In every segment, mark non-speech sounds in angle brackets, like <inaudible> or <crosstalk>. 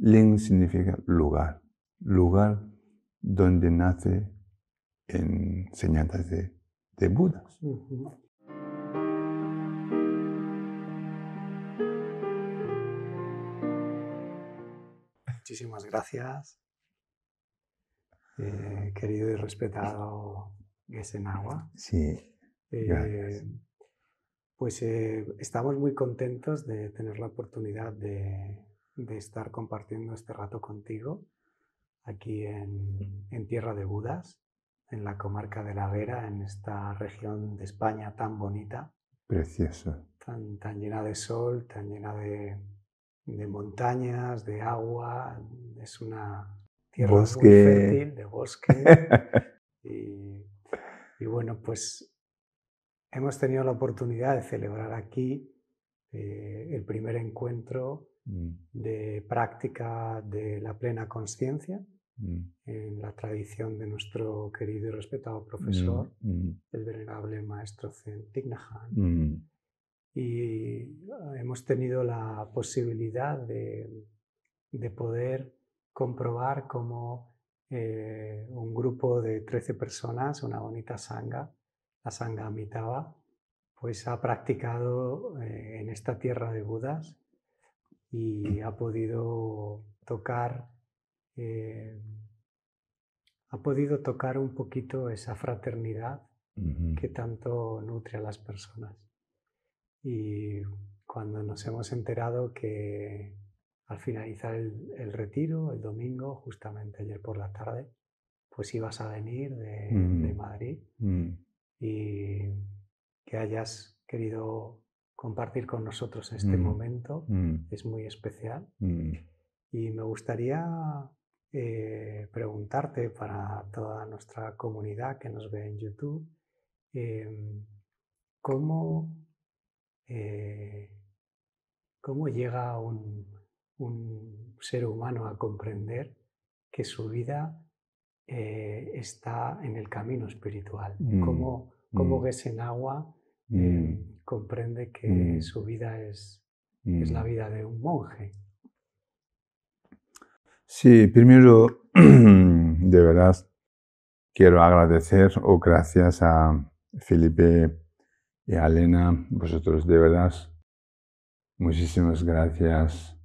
Ling significa lugar, lugar donde nace enseñanzas de, de Budas. Muchísimas gracias, eh, querido y respetado Gesenagua. Sí. Eh, pues eh, estamos muy contentos de tener la oportunidad de de estar compartiendo este rato contigo aquí en, Tierra de Budas, en la comarca de La Vera, en esta región de España tan bonita. Preciosa. Tan, llena de sol, tan llena de, montañas, de agua. Es una tierra muy fértil, de bosque. <laughs> y, bueno, pues hemos tenido la oportunidad de celebrar aquí eh, el primer encuentro Mm. de práctica de la plena conciencia mm. en la tradición de nuestro querido y respetado profesor, mm, el venerable maestro Zen Tignahan. Y hemos tenido la posibilidad de, poder comprobar cómo eh, un grupo de 13 personas, una bonita sangha la sangha Amitabha, pues ha practicado eh, en esta tierra de Budas y ha podido tocar eh, ha podido tocar un poquito esa fraternidad que tanto nutre a las personas. Y cuando nos hemos enterado que al finalizar el, retiro, el domingo, justamente ayer por la tarde, pues ibas a venir de, mm. Madrid mm. y que hayas querido compartir con nosotros este mm, momento. Mm. Es muy especial. Mm. Y me gustaría eh, preguntarte para toda nuestra comunidad que nos ve en YouTube, em, ¿cómo, eh, ¿cómo, llega un, ser humano a comprender que su vida eh, está en el camino espiritual? ¿Cómo, cómo ves en agua? Em, comprende que mm. su vida es, es la mm. vida de un monje. Sí, primero, <clears throat> de verdad, quiero agradecer o gracias a Felipe y a Elena, vosotros de verdad, muchísimas gracias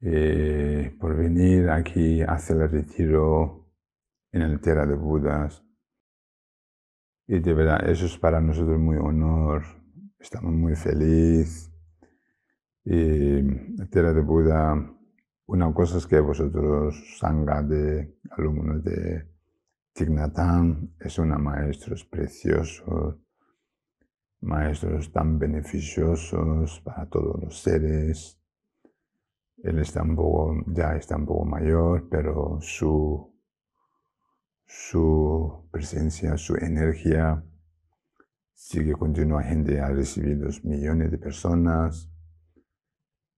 eh, por venir aquí a hacer el retiro en el Tierra de Budas. Y de verdad, eso es para nosotros muy honor. Estamos muy felices. Y Tierra de Buda, una cosa es que vosotros, sangha de alumnos de Tignatán, es una maestros preciosos, maestros tan beneficiosos para todos los seres. Él está ya está un poco mayor, pero su su presencia, su energía sigue continua gente ha recibido millones de personas.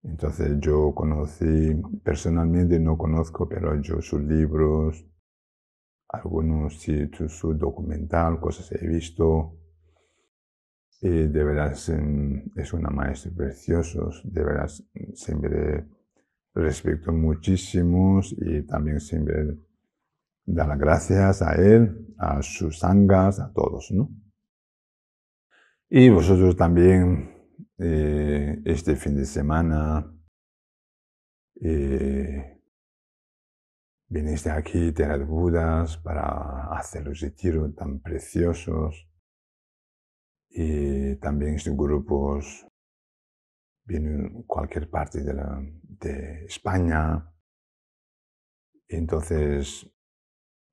Entonces yo conocí, personalmente no conozco, pero yo sus libros, algunos sí, su documental, cosas he visto. Y de veras es una maestra preciosa, de veras siempre respeto muchísimos y también siempre dar las gracias a él, a sus sangas, a todos, ¿no? Y vosotros también eh, este fin de semana eh, viniste aquí, tener Budas, para hacer los retiros tan preciosos. Y también estos grupos vienen cualquier parte de, de España. Entonces,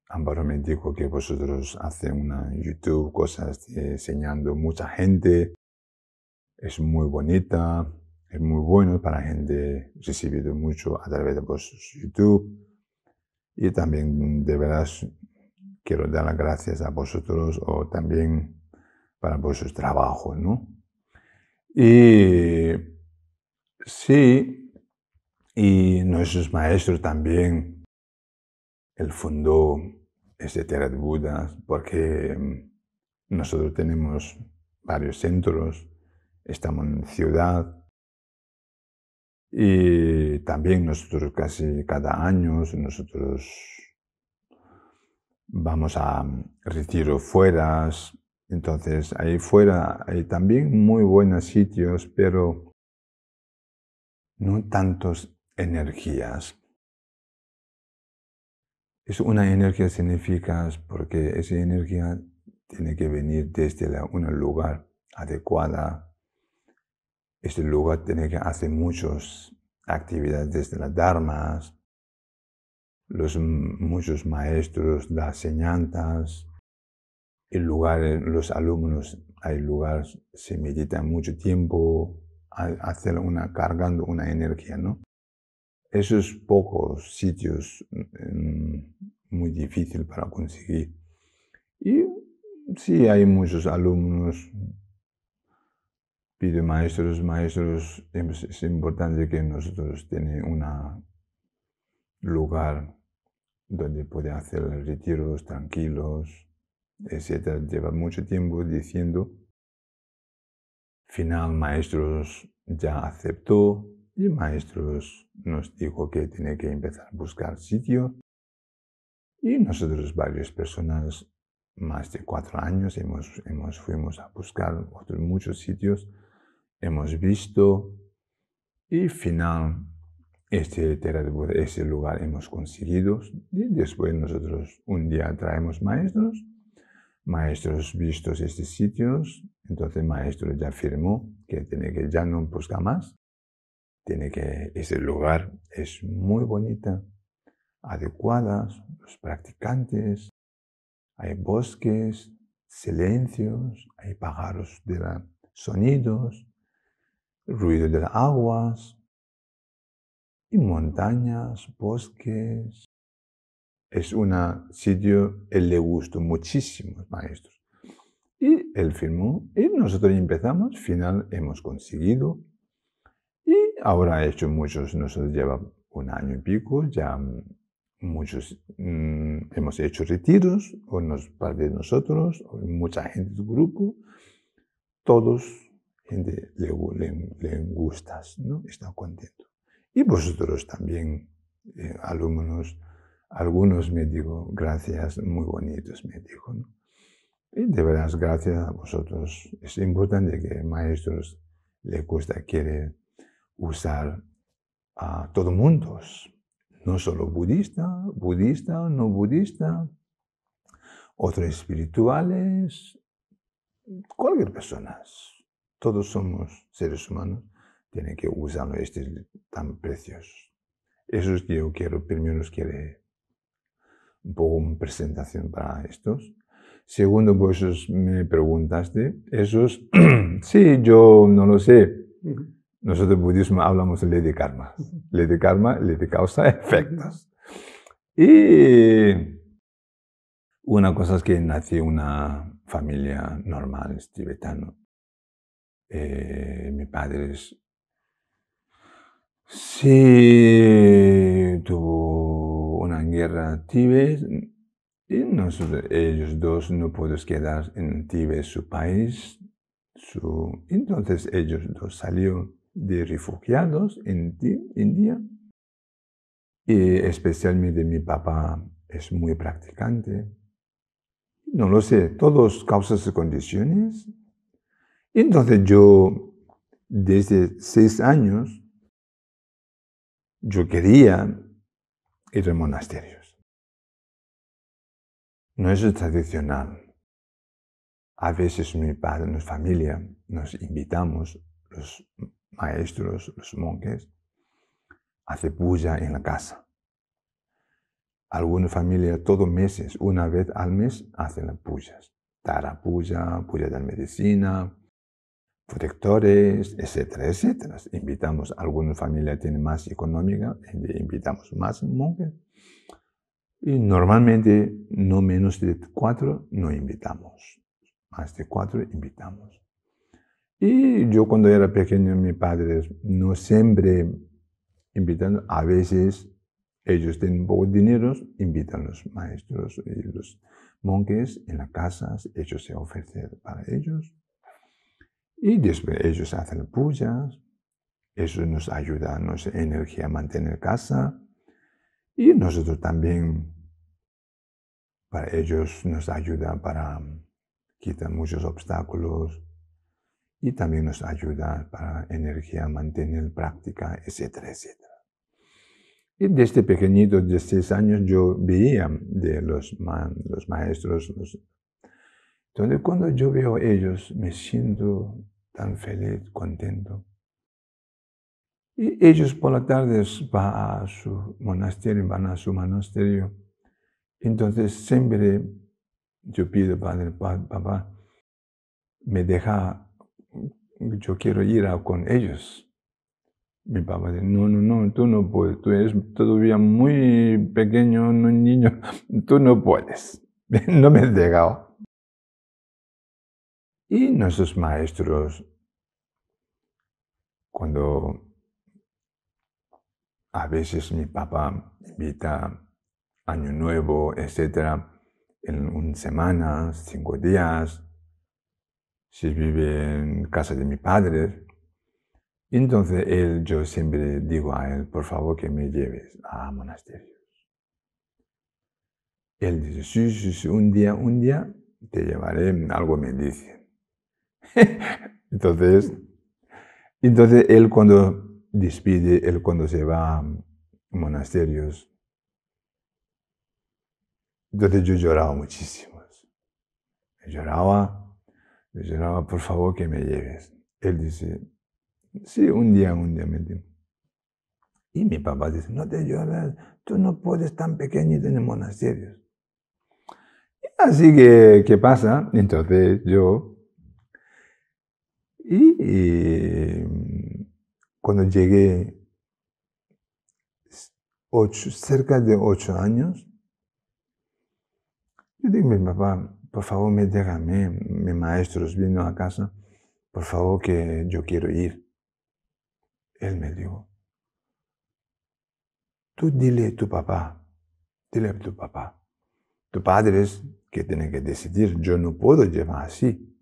Amparo me dijo que vosotros hacéis una YouTube, cosas eh, enseñando mucha gente. Es muy bonita, es muy bueno para gente, recibido mucho a través de vuestros YouTube. Y también de verdad quiero dar las gracias a vosotros o también para vuestros trabajos, ¿no? Y sí, y nuestros maestros también el fondo es de Tierra de Buda, porque mm, nosotros tenemos varios centros, estamos en ciudad, y también nosotros casi cada año, nosotros vamos a mm, retiro fuera, entonces ahí fuera hay también muy buenos sitios, pero no tantos energías. Es una energía significa porque esa energía tiene que venir desde la, un lugar adecuado. Este lugar tiene que hacer muchas actividades desde las dharmas, los muchos maestros, las enseñanzas, el lugar, eh, los alumnos, hay lugares se meditan mucho tiempo, hacer una cargando una energía, ¿no? esos pocos sitios mm, mm, muy difícil para conseguir. Y sí, hay muchos alumnos, pide maestros, maestros, em, es importante que nosotros tengamos un lugar donde puede hacer retiros tranquilos, etc. Lleva mucho tiempo diciendo, final maestros ya aceptó, y maestros nos dijo que tenía que empezar a buscar sitio. Y nosotros, varias personas, más de cuatro años, hemos, hemos fuimos a buscar otros muchos sitios, hemos visto y final este, ese lugar hemos conseguido. Y después nosotros un día traemos maestros, maestros vistos estos sitios, entonces maestro ya firmó que tiene que ya no buscar más tiene que, ese lugar es muy bonita, adecuadas, los practicantes, hay bosques, silencios, hay pájaros de sonidos, ruido de las aguas, y montañas, bosques. Es un sitio, el le gusto muchísimo, maestros. Y el firmó, y nosotros empezamos, final hemos conseguido Ahora he hecho muchos, nosotros lleva un año y pico, ya muchos mm, hemos hecho retiros, o nos de nosotros, o mucha gente del grupo, todos, gente le, le, gustas, ¿no? Están contentos. Y vosotros también, eh, alumnos, algunos me digo, gracias, muy bonitos, me dijo, Y de verdad, gracias a vosotros. Es importante que maestros les gusta, quiere usar a todo mundos, no solo budista, budista, no budista, otros espirituales, cualquier persona. Todos somos seres humanos, tienen que usar estos tan preciosos. Eso es que yo quiero, primero nos quiero un poco una presentación para estos. Segundo, vos pues, me preguntaste, esos, <clears throat> sí, yo no lo sé. Nosotros en budismo hablamos de ley de karma. Ley de karma, ley de causa, efectos. Y una cosa es que nació una familia normal, es tibetano. Eh, mi padre sí tuvo una guerra tibet y nosotros, ellos dos no puedes quedar en Tíbet, su país. entonces ellos dos salieron de refugiados en India. Y especialmente mi papá es muy practicante. No lo sé, todos causas y condiciones. Entonces yo, desde seis años, yo quería ir a monasterios. No es tradicional. A veces mi padre, nuestra familia, nos invitamos los maestros, los monjes, hace puya en la casa. Algunas familias todos meses, una vez al mes, hacen las puyas. Tarapuya, puya de medicina, protectores, etcétera, etcétera. Invitamos, algunas familias tienen más económica, invitamos más monjes. Y normalmente no menos de cuatro no invitamos. Más de cuatro invitamos. Y yo cuando era pequeño, mis padres no siempre invitan, a veces ellos tienen poco dinero, invitan los maestros y los monjes en las casas, ellos se ofrecen para ellos. Y después ellos hacen puyas, eso nos ayuda, nos energía a mantener casa. Y nosotros también, para ellos nos ayuda para quitar muchos obstáculos, y también nos ayuda para energía, mantener práctica, etcétera, etcétera. Y desde este pequeñito, de seis años, yo veía de los, los maestros. Entonces, cuando yo veo a ellos, me siento tan feliz, contento. Y ellos por la tarde van a su monasterio, van a su monasterio. Entonces, siempre yo pido, Padre, Papá, me deja yo quiero ir con ellos. Mi papá dice, no, no, no, tú no puedes, tú eres todavía muy pequeño, un niño, <laughs> tú no puedes, <laughs> no me has llegado. Y nuestros maestros, cuando a veces mi papá invita Año Nuevo, etc., en una semana, cinco días, si vive en casa de mi padre. Entonces él, yo siempre digo a él, por favor que me lleves a monasterios. Él dice, sí, sí, sí, un día, un día te llevaré, algo me dice. <laughs> entonces, entonces él cuando despide, él cuando se va a monasterios, entonces yo lloraba muchísimo. Lloraba yo por favor que me lleves. Él dice, sí, un día, un día me llevo. Y mi papá dice, no te lloras, tú no puedes tan pequeño en el monasterios. Así que, ¿qué pasa? Entonces yo... Y, cuando llegué ocho, cerca de ocho años, yo dije a mi papá, por favor me déjame, mi maestro vino a casa, por favor que yo quiero ir. Él me dijo, tú dile a tu papá, dile a tu papá. Tu padre es que tiene que decidir, yo no puedo llevar así.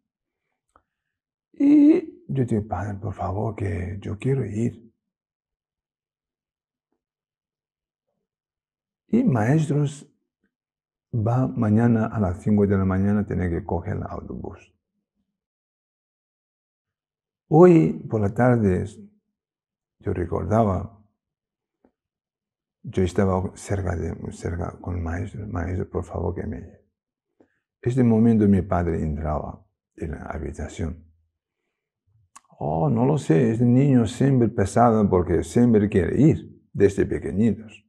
Y yo digo, padre, por favor que yo quiero ir. Y maestros va mañana a las 5 de la mañana, tiene que coger el autobús. Hoy por la tarde yo recordaba, yo estaba cerca, de, cerca con el maestro, maestro, por favor que me... Este momento mi padre entraba en la habitación. Oh, no lo sé, este niño siempre pesado porque siempre quiere ir desde pequeñitos.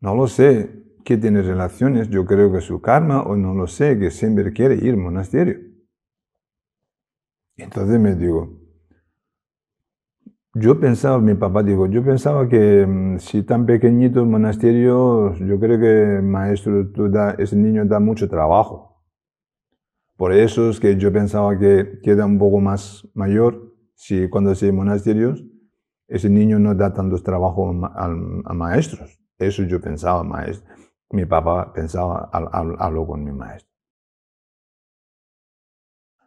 No lo sé qué tiene relaciones, yo creo que su karma, o no lo sé, que siempre quiere ir al monasterio. Entonces me digo, yo pensaba, mi papá dijo, yo pensaba que mm, si tan pequeñito el monasterio, yo creo que maestro, ese niño da mucho trabajo. Por eso es que yo pensaba que queda un poco más mayor, si cuando se monasterios, ese niño no da tanto trabajo a, a maestros. Eso yo pensaba más. Mi papá pensaba, habló con mi maestro.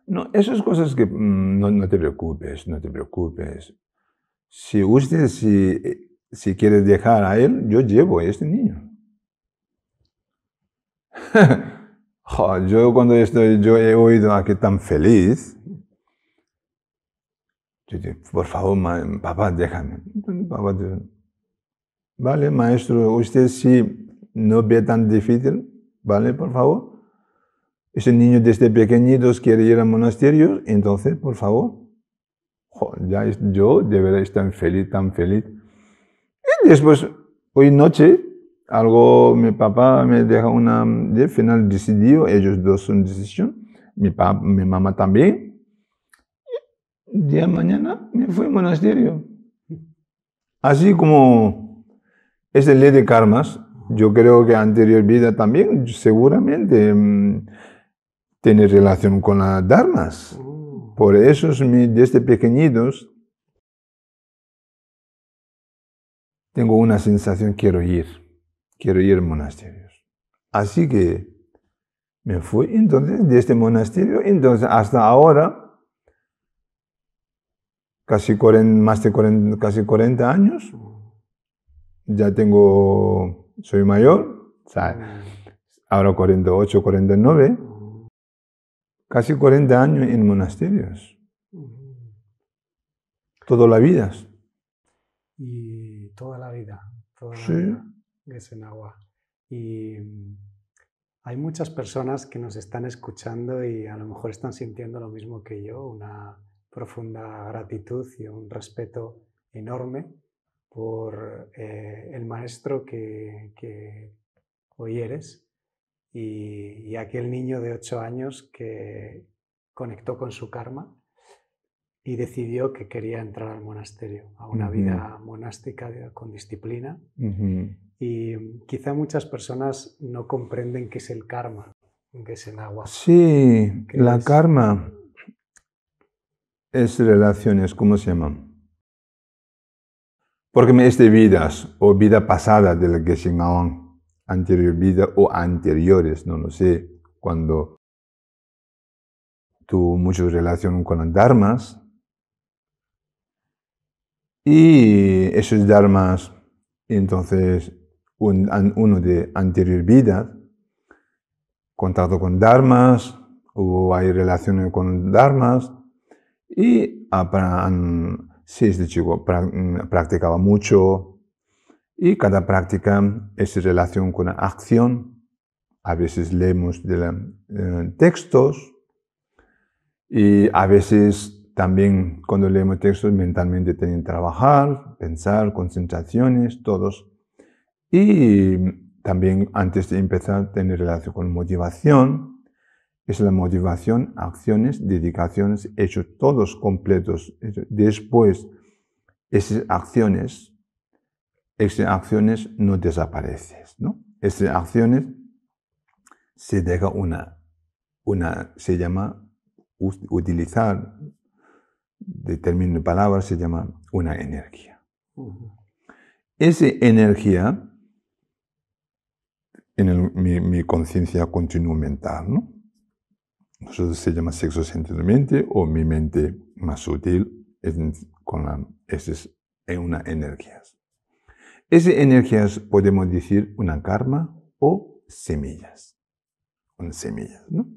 No, esas cosas que mm, no, te preocupes, no te preocupes. Si usted, si, si quiere dejar a él, yo llevo a este niño. <laughs> yo cuando estoy, yo he oído aquí tan feliz, yo digo, por favor, papá, déjame. Papá, déjame. Vale, maestro, usted sí no ve tan difícil, ¿vale? Por favor. Ese niño desde pequeñitos quiere ir al monasterio, entonces, por favor. ya yo de verdad estoy tan feliz, tan feliz. Y después, hoy noche, algo, mi papá me deja una, de final decidió ellos dos son decisión, mi, papá, mi mamá también. Y día de mañana me fui al monasterio. Así como es ley de karmas. Yo creo que anterior vida también seguramente mm, tiene relación con las dharmas. Mm. Por eso desde este pequeñitos tengo una sensación, quiero ir, quiero ir a monasterios. Así que me fui entonces de este monasterio, entonces hasta ahora casi más de casi 40 años, mm ya tengo, soy mayor, ah. ahora 48, 49, casi 40 años en monasterios, toda la vida. Y toda la vida, toda la vida es en agua. Y mm, hay muchas personas que nos están escuchando y a lo mejor están sintiendo lo mismo que yo, una profunda gratitud y un respeto enorme por eh, el maestro que, que hoy eres y, aquel niño de ocho años que conectó con su karma y decidió que quería entrar al monasterio, a una vida monástica con disciplina. Y mm, quizá muchas personas no comprenden qué es el karma, qué es el agua. Sí, la karma es relaciones, ¿cómo se llaman? Porque me es de vidas o vida pasada de la que llamaban anterior vida o anteriores, no lo sé, cuando tuvo muchas relación con las dharmas. Y esos dharmas, entonces, uno de anterior vida, contacto con dharmas, o hay relaciones con dharmas, y Sí, este chico mm, practicaba mucho y cada práctica es en relación con la acción. A veces leemos de eh, textos y a veces también cuando leemos textos mentalmente tienen que trabajar, pensar, concentraciones, todos. Y también antes de empezar tener relación con motivación, es la motivación, acciones, dedicaciones, hechos todos completos. Después, esas acciones, esas acciones no desaparecen, ¿no? Esas acciones se deja una, una, se llama utilizar, determinada palabra, se llama una energía. Esa energía en mi, mi conciencia continua mental, ¿no? Nosotros se llama sexo sentido mente o mi mente más sutil es, con la, es, es una energías. Esas energías podemos decir una karma o semillas. Una semillas, ¿no?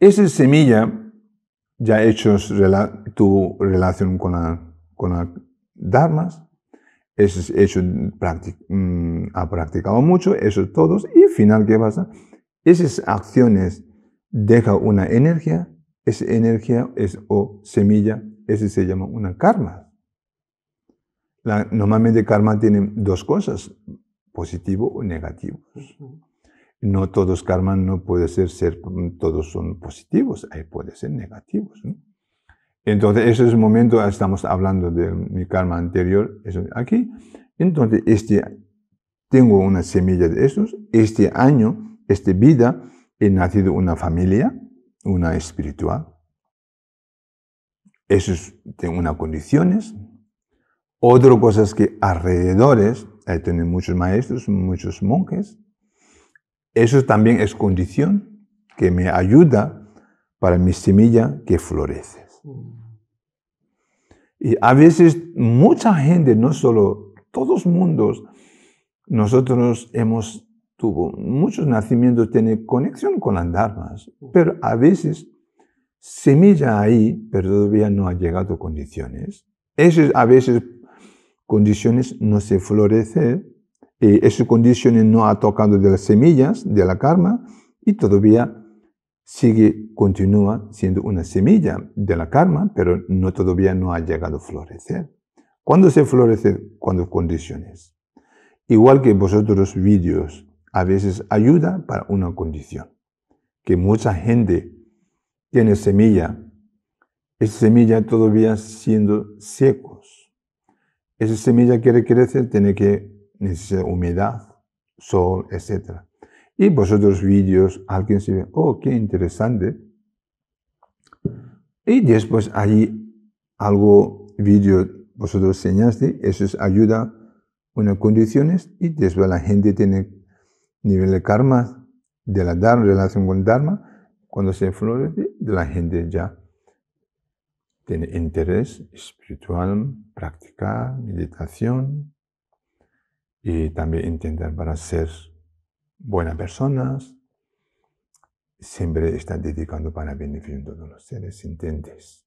Esa semilla ya hechos tu relación con la, con la dharmas, eso hecho mm, ha practicado mucho, eso todos, y al final, ¿qué pasa? Esas acciones deja una energía, esa energía es o semilla, ese se llama una karma. La, normalmente karma tiene dos cosas, positivo o negativo. No todos karma no puede ser, ser todos son positivos, ahí puede ser negativos. Entonces, ese es el momento, ah, estamos hablando de mi karma anterior, eso aquí. Entonces, este, tengo una semilla de esos este año, este vida, he nacido una familia, una espiritual. Eso es, tengo unas condiciones. Otra cosa es que alrededores, hay muchos maestros, muchos monjes. Eso también es condición que me ayuda para mi semilla que florece. Y a veces mucha gente, no solo todos mundos, nosotros hemos tuvo muchos nacimientos, tiene conexión con las dharmas, pero a veces semilla ahí, pero todavía no ha llegado a condiciones. Esas a veces condiciones no se florecen, eh, esas condiciones no ha tocado de las semillas, de la karma, y todavía sigue, continúa siendo una semilla de la karma, pero no todavía no ha llegado a florecer. ¿Cuándo se florece? Cuando condiciones. Igual que vosotros vídeos a veces ayuda para una condición. Que mucha gente tiene semilla, esa semilla todavía siendo secos. Esa semilla quiere crecer, tiene que necesitar humedad, sol, etcétera Y vosotros vídeos, alguien se ve, oh, qué interesante. Y después allí algo, vídeo, vosotros enseñaste, eso es ayuda, unas condiciones, y después la gente tiene nivel de karma, de la dharma, relación con dharma, cuando se florece, la gente ya tiene interés espiritual, practicar meditación y también intentar para ser buenas personas. Siempre están dedicando para beneficio todos los seres intentes.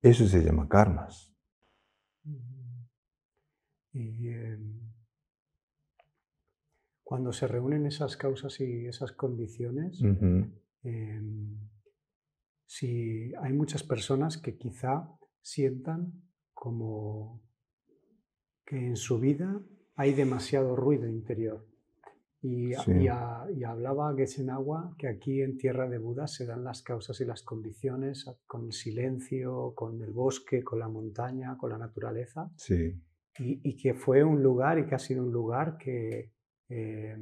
Eso se llama karmas. Y, em, cuando se reúnen esas causas y esas condiciones, em, si hay muchas personas que quizá sientan como que en su vida hay demasiado ruido interior. Y, y, hablaba agua que aquí en Tierra de Buda se dan las causas y las condiciones con silencio, con el bosque, con la montaña, con la naturaleza. Sí. y, que fue un lugar y que ha sido un lugar que, eh,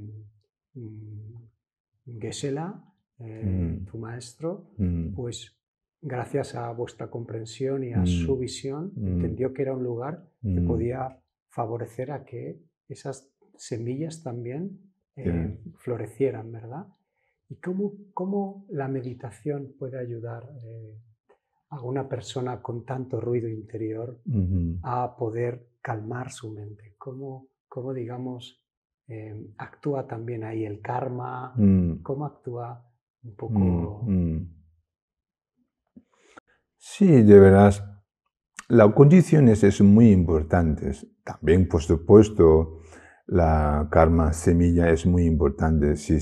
mm, Gesela, eh, mm. tu maestro, mm. pues gracias a vuestra comprensión y a su visión, entendió que era un lugar que podía favorecer a que esas semillas también eh, florecieran, ¿verdad? ¿Y cómo, cómo, la meditación puede ayudar a una persona con tanto ruido interior a poder calmar su mente? ¿Cómo, cómo digamos, Em, actúa también ahí el karma, mm. cómo actúa un mm, poco. Mm. Sí, de veras. Las condiciones son muy importantes. También, por supuesto, la karma semilla es muy importante. Si,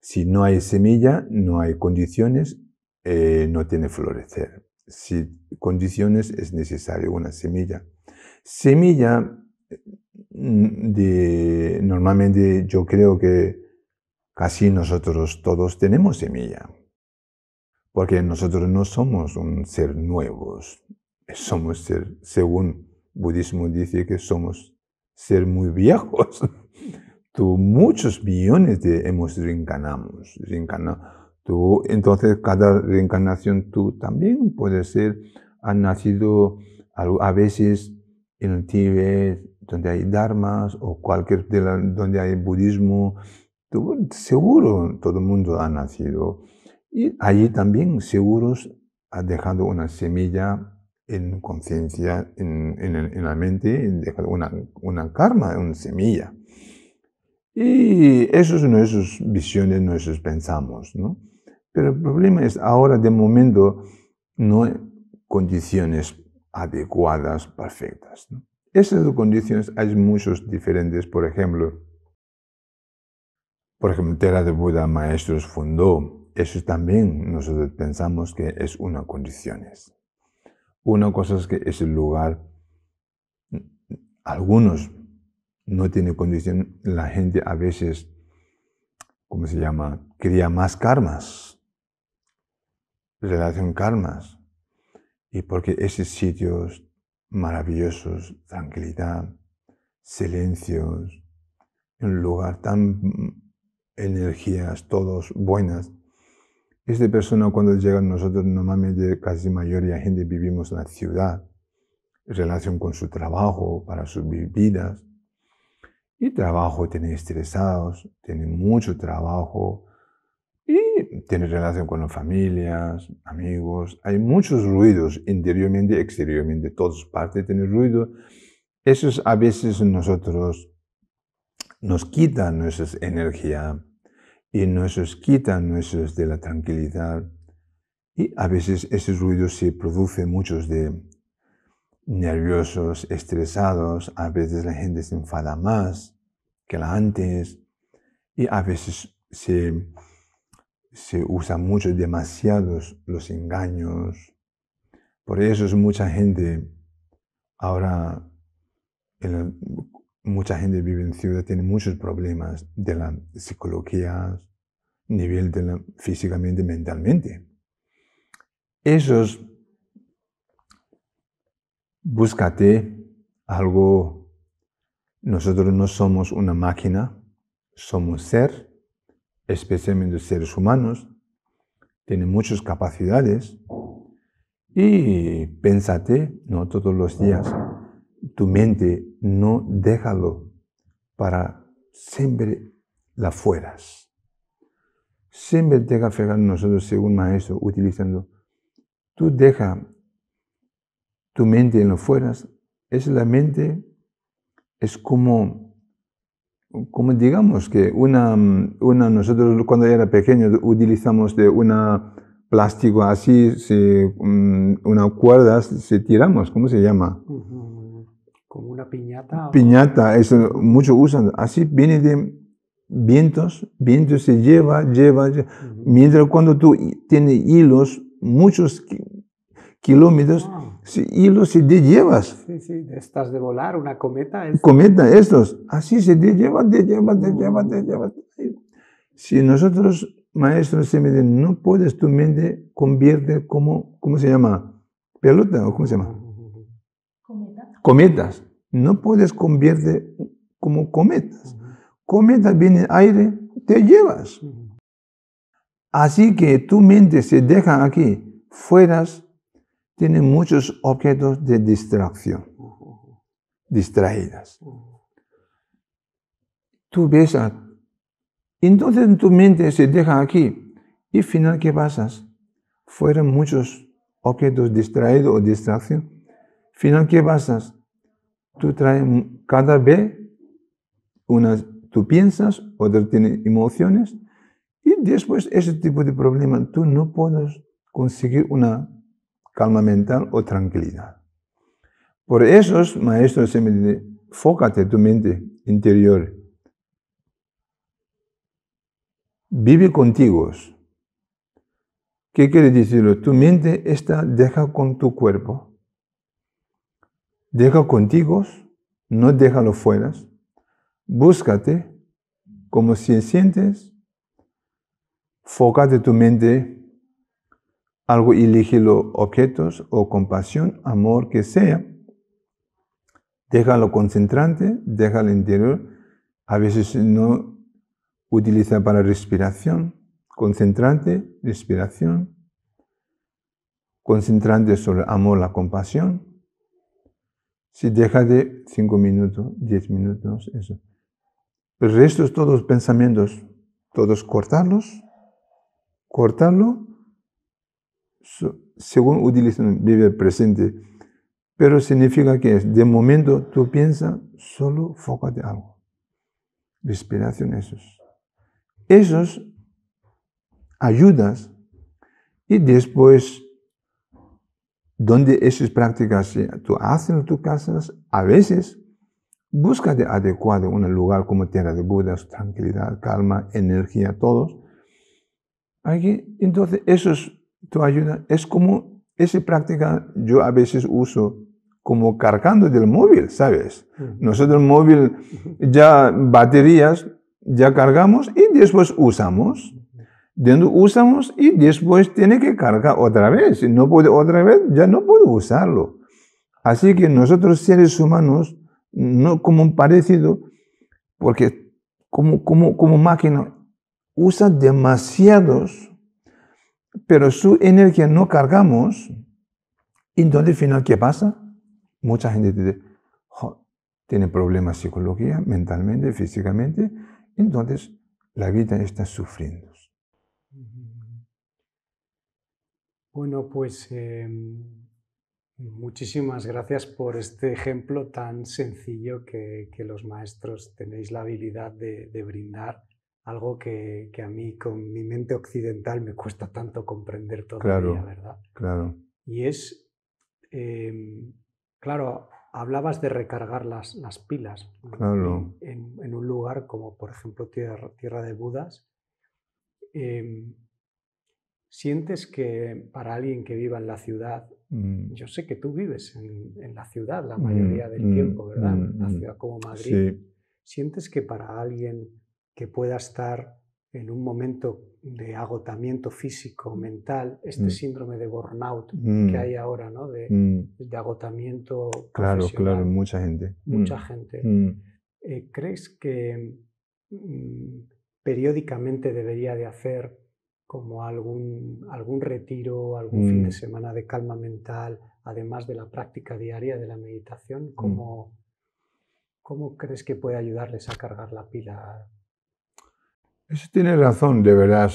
si no hay semilla, no hay condiciones, eh, no tiene florecer. Si condiciones es necesario una semilla. Semilla Mm, de, normalmente yo creo que casi nosotros todos tenemos semilla, porque nosotros no somos un ser nuevos, <laughs> somos ser, según budismo dice que somos ser muy viejos. <laughs> Tú muchos millones de hemos reencarnamos, reencarnado. Tú, entonces cada reencarnación tú también puede ser, han nacido a veces en el Tíbet, donde hay dharmas o cualquier de donde hay budismo, seguro todo el mundo ha nacido. Y allí también seguros ha dejado una semilla en conciencia, en, en, la mente, dejado una, una karma, una semilla. Y eso son nuestras visiones, nuestros pensamos, ¿no? Pero el problema es ahora, de momento, no hay condiciones adecuadas, perfectas. ¿no? Esas dos condiciones hay muchos diferentes, por ejemplo. Por ejemplo, Tera de Buda Maestros fundó. Eso también nosotros pensamos que es una condición. Una cosa es que ese lugar, algunos no tiene condición, la gente a veces, ¿cómo se llama? Cría más karmas, relación karmas. Y porque esos sitios maravillosos, tranquilidad, silencios, un lugar tan mm, energías, todos buenas. Esta persona cuando llega nosotros, normalmente casi mayoría de gente vivimos en la ciudad, en relación con su trabajo, para sus vidas. Y trabajo tiene estresados, tiene mucho trabajo, y tiene relación con las familias, amigos. Hay muchos ruidos interiormente, exteriormente. Todos partes tienen ruido. eso a veces nosotros nos quitan nuestra energía y nos quitan nuestra de la tranquilidad. Y a veces ese ruido se produce muchos de nerviosos, estresados, a veces la gente se enfada más que la antes y a veces se se usan mucho, demasiados los engaños. Por eso es mucha gente ahora, mucha gente vive en ciudad, tiene muchos problemas de la psicología, nivel de la, físicamente, mentalmente. Esos, búscate algo, nosotros no somos una máquina, somos ser especialmente seres humanos, tienen muchas capacidades y pensate, ¿no? Todos los días, tu mente no déjalo para siempre la fueras. Siempre deja fijar nosotros, según maestro, utilizando, tú deja tu mente en lo fueras, es la mente, es como como digamos que una, una, nosotros cuando era pequeño utilizamos de una plástico así, mm, una cuerda, se tiramos, ¿cómo se llama? Como una piñata. Piñata, eso mucho usan. Así viene de vientos, vientos se lleva, lleva, lleva. mientras cuando tú tienes hilos, muchos kilómetros, ah. Sí, si te llevas. Sí, sí, estás de volar, una cometa. Cometa, estos. Así se te llevan, te lleva, te lleva, te Si nosotros, maestros, se no puedes tu mente convierte como, ¿cómo se llama? ¿Pelota o cómo se llama? Cometas. No puedes convierte como cometas. Cometas viene aire, te llevas. Así que tu mente se deja aquí, fueras tiene muchos objetos de distracción, distraídas. Tú ves Entonces tu mente se deja aquí y final ¿qué pasas? Fueron muchos objetos distraídos o distracción. final ¿qué pasas? Tú traes cada vez unas, tú piensas, o tiene emociones y después ese tipo de problema tú no puedes conseguir una calma mental o tranquilidad. Por eso, maestro me dice, fócate tu mente interior. Vive contigo. ¿Qué quiere decirlo? Tu mente está deja con tu cuerpo. Deja contigo, no déjalo fuera. Búscate como si sientes. Fócate tu mente algo elige los objetos o compasión, amor que sea, Déjalo concentrante, deja el interior, a veces no utiliza para respiración, concentrante, respiración, concentrante sobre amor, la compasión. Si deja de 5 minutos, 10 minutos, eso. El resto todos pensamientos, todos cortarlos, cortarlo según utilizan vive presente. Pero significa que de momento tú piensas, solo fócate algo. Respiración, esos. Esos ayudas y después, donde esas prácticas tú haces en tu a veces búscate adecuado un lugar como tierra de Budas, tranquilidad, calma, energía, todos. Aquí, entonces, esos tu ayuda es como esa práctica yo a veces uso como cargando del móvil, ¿sabes? Nosotros el móvil ya baterías ya cargamos y después usamos. usamos y después tiene que cargar otra vez. Si no puede otra vez, ya no puedo usarlo. Así que nosotros seres humanos, no como un parecido, porque como, como, como máquina, usa demasiados pero su energía no cargamos, entonces al final, ¿qué pasa? Mucha gente tiene problemas psicológicos, mentalmente, físicamente, entonces la vida está sufriendo. Bueno, pues em, muchísimas gracias por este ejemplo tan sencillo que, los maestros tenéis la habilidad de brindar algo que, a mí con mi mente occidental me cuesta tanto comprender todavía, ¿verdad? Claro. Y es, em, claro, hablabas de recargar las, las pilas claro. en, un lugar como por ejemplo Tierra, de Budas. Em, sientes que para alguien que viva en la ciudad, mm. yo sé que tú vives en, la ciudad la mm, mayoría del mm, tiempo, ¿verdad? En una ciudad como Madrid. Sientes que para alguien que pueda estar en un momento de agotamiento físico, mm. mental, este mm. síndrome de burnout que mm. hay ahora, ¿no? De, agotamiento. Claro, claro, mucha gente. Mucha gente. Eh, ¿Crees que periódicamente debería de hacer como algún, algún retiro, algún fin de semana de calma mental, además de la práctica diaria de la meditación? ¿cómo crees que puede ayudarles a cargar la pila eso tiene razón, de verdad.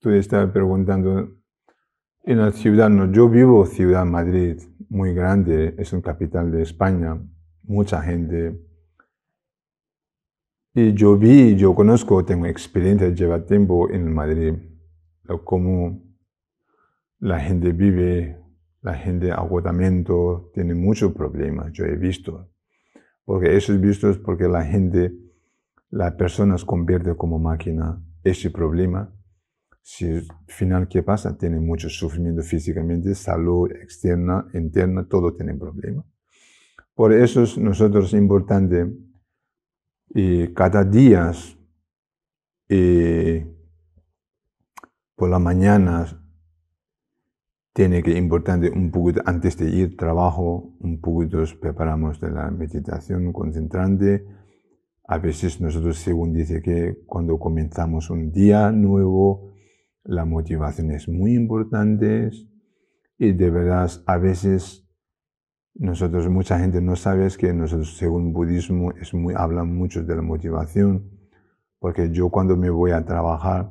Tú estabas preguntando, en la ciudad, no, yo vivo ciudad Madrid, muy grande, es un capital de España, mucha gente. Y yo vi, yo conozco, tengo experiencia, lleva tiempo en Madrid, cómo la gente vive, la gente agotamiento, tiene muchos problemas, yo he visto. Porque eso es visto es porque la gente la persona se convierte como máquina. Ese problema, si al final, ¿qué pasa? Tiene mucho sufrimiento físicamente, salud externa, interna, todo tiene problema. Por eso es nosotros importante y cada día por la mañana tiene que importante un poquito antes de ir trabajo, un poquito preparamos de la meditación concentrante, a veces nosotros, según dice que cuando comenzamos un día nuevo, la motivación es muy importante y de verdad a veces nosotros, mucha gente no sabe que nosotros, según budismo, es muy, hablan mucho de la motivación, porque yo cuando me voy a trabajar,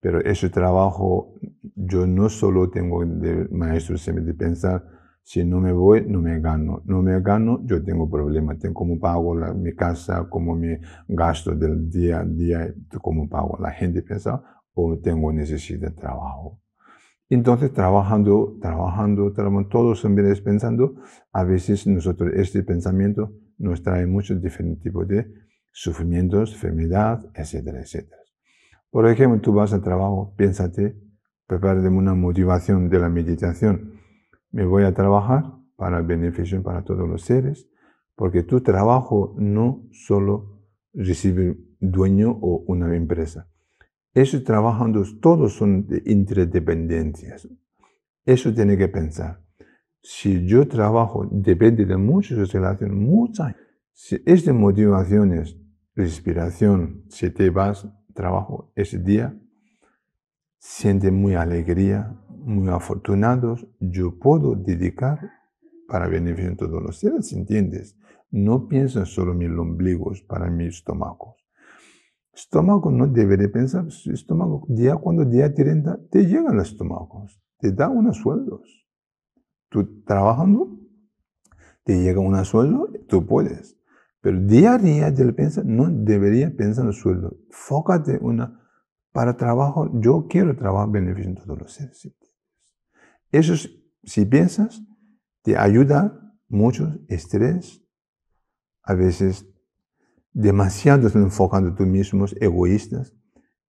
pero ese trabajo yo no solo tengo de maestro me de pensar, si no me voy, no me gano. No me gano, yo tengo problemas. Tengo cómo pago mi casa, cómo me gasto del día a día, cómo pago. La gente piensa, o oh, tengo necesidad de trabajo. Entonces, trabajando, trabajando, trabajando, todos los pensando, a veces nosotros este pensamiento nos trae muchos diferentes tipos de sufrimientos, enfermedad, etcétera, etcétera. Por ejemplo, tú vas al trabajo, piénsate, prepárate una motivación de la meditación me voy a trabajar para el beneficio para todos los seres, porque tu trabajo no solo recibe dueño o una empresa. Esos trabajando todos son de interdependencias. Eso tiene que pensar. Si yo trabajo depende de muchas relaciones, muchas. Si es de motivaciones, respiración, si te vas, trabajo ese día, siente muy alegría, muy afortunados, yo puedo dedicar para beneficio de todos los seres, ¿entiendes? No pienso solo en mis ombligos, para mis estómagos. Estómago no debería pensar, estómago, día cuando día 30 te llegan los estómagos, te dan unos sueldos. Tú trabajando, te llega un sueldo, tú puedes. Pero día a día te piensa, no debería pensar en el sueldo. Fócate una, para trabajo, yo quiero trabajar beneficio de todos los seres. Eso, si piensas, te ayuda mucho estrés, a veces demasiado enfocando tú mismos, egoístas.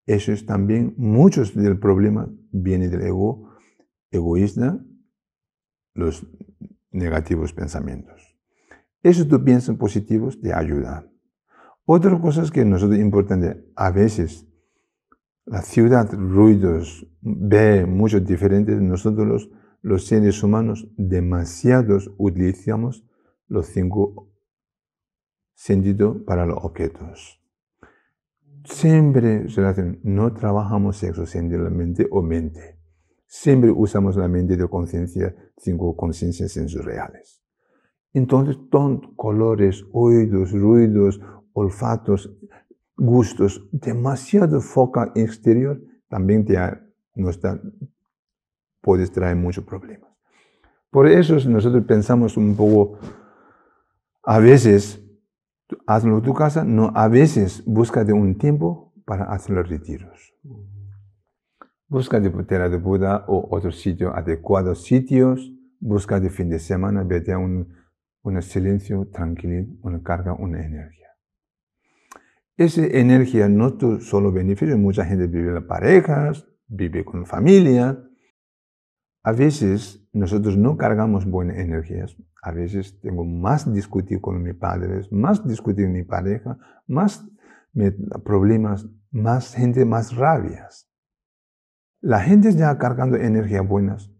Eso es también, muchos del problema viene del ego egoísta, los negativos pensamientos. Eso tú piensas positivos te ayuda. Otra cosa es que nosotros importante, a veces la ciudad, ruidos, ve muchos diferentes. Nosotros, los seres humanos, demasiados utilizamos los cinco sentidos para los objetos. Siempre no trabajamos sexo la mente o mente. Siempre usamos la mente de conciencia, cinco conciencias sensoriales. Entonces, tonos, colores, oídos, ruidos, olfatos, gustos, demasiado foca exterior, también te no puedes traer muchos problemas. Por eso nosotros pensamos un poco, a veces, hazlo en tu casa, no, a veces busca de un tiempo para hacer los retiros. de tela de Buda o otro sitio, adecuados sitios, busca de fin de semana, vete a un, un silencio tranquilo, una carga, una energía. Esa energía no es solo beneficio, mucha gente vive en parejas, vive con familia. A veces nosotros no cargamos buenas energías. A veces tengo más discutir con mis padres, más discutir con mi pareja, más problemas, más gente, más rabias. La gente ya cargando energías buenas.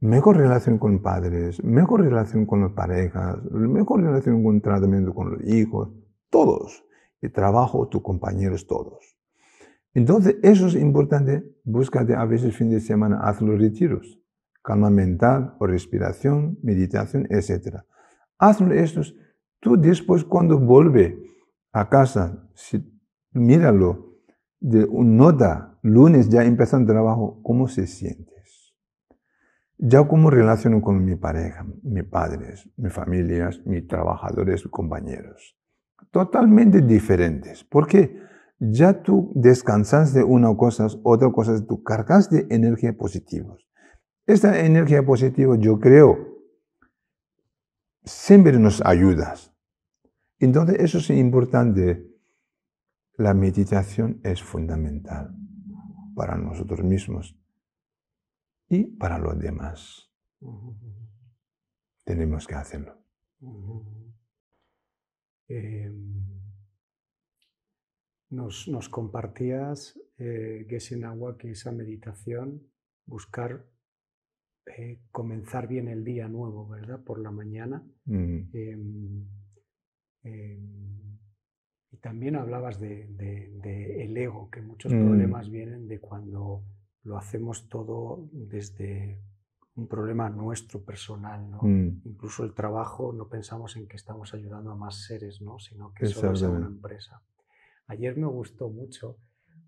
Mejor relación con padres, mejor relación con las parejas, mejor relación con tratamiento con los hijos, todos trabajo, tus compañeros todos. Entonces, eso es importante. Búscate a veces fin de semana, haz los retiros. Calma mental o respiración, meditación, etc. Hazlo estos. Tú después cuando vuelve a casa, si, míralo, de, nota, lunes ya empezando el trabajo, ¿cómo se sientes? Ya cómo relaciono con mi pareja, mis padres, mis familias, mis trabajadores, compañeros totalmente diferentes, porque ya tú descansas de una cosa, otra cosa, tú cargas de energía positiva. Esta energía positiva, yo creo, siempre nos ayuda. Entonces, eso es importante. La meditación es fundamental para nosotros mismos y para los demás. Tenemos que hacerlo. Em, nos, compartías, eh, agua que esa meditación, buscar eh, comenzar bien el día nuevo, ¿verdad? Por la mañana. Em, em, y también hablabas de, el ego, que muchos mm. problemas vienen de cuando lo hacemos todo desde un problema nuestro personal, mm. Incluso el trabajo no pensamos en que estamos ayudando a más seres, Sino que solo es una empresa. Ayer me gustó mucho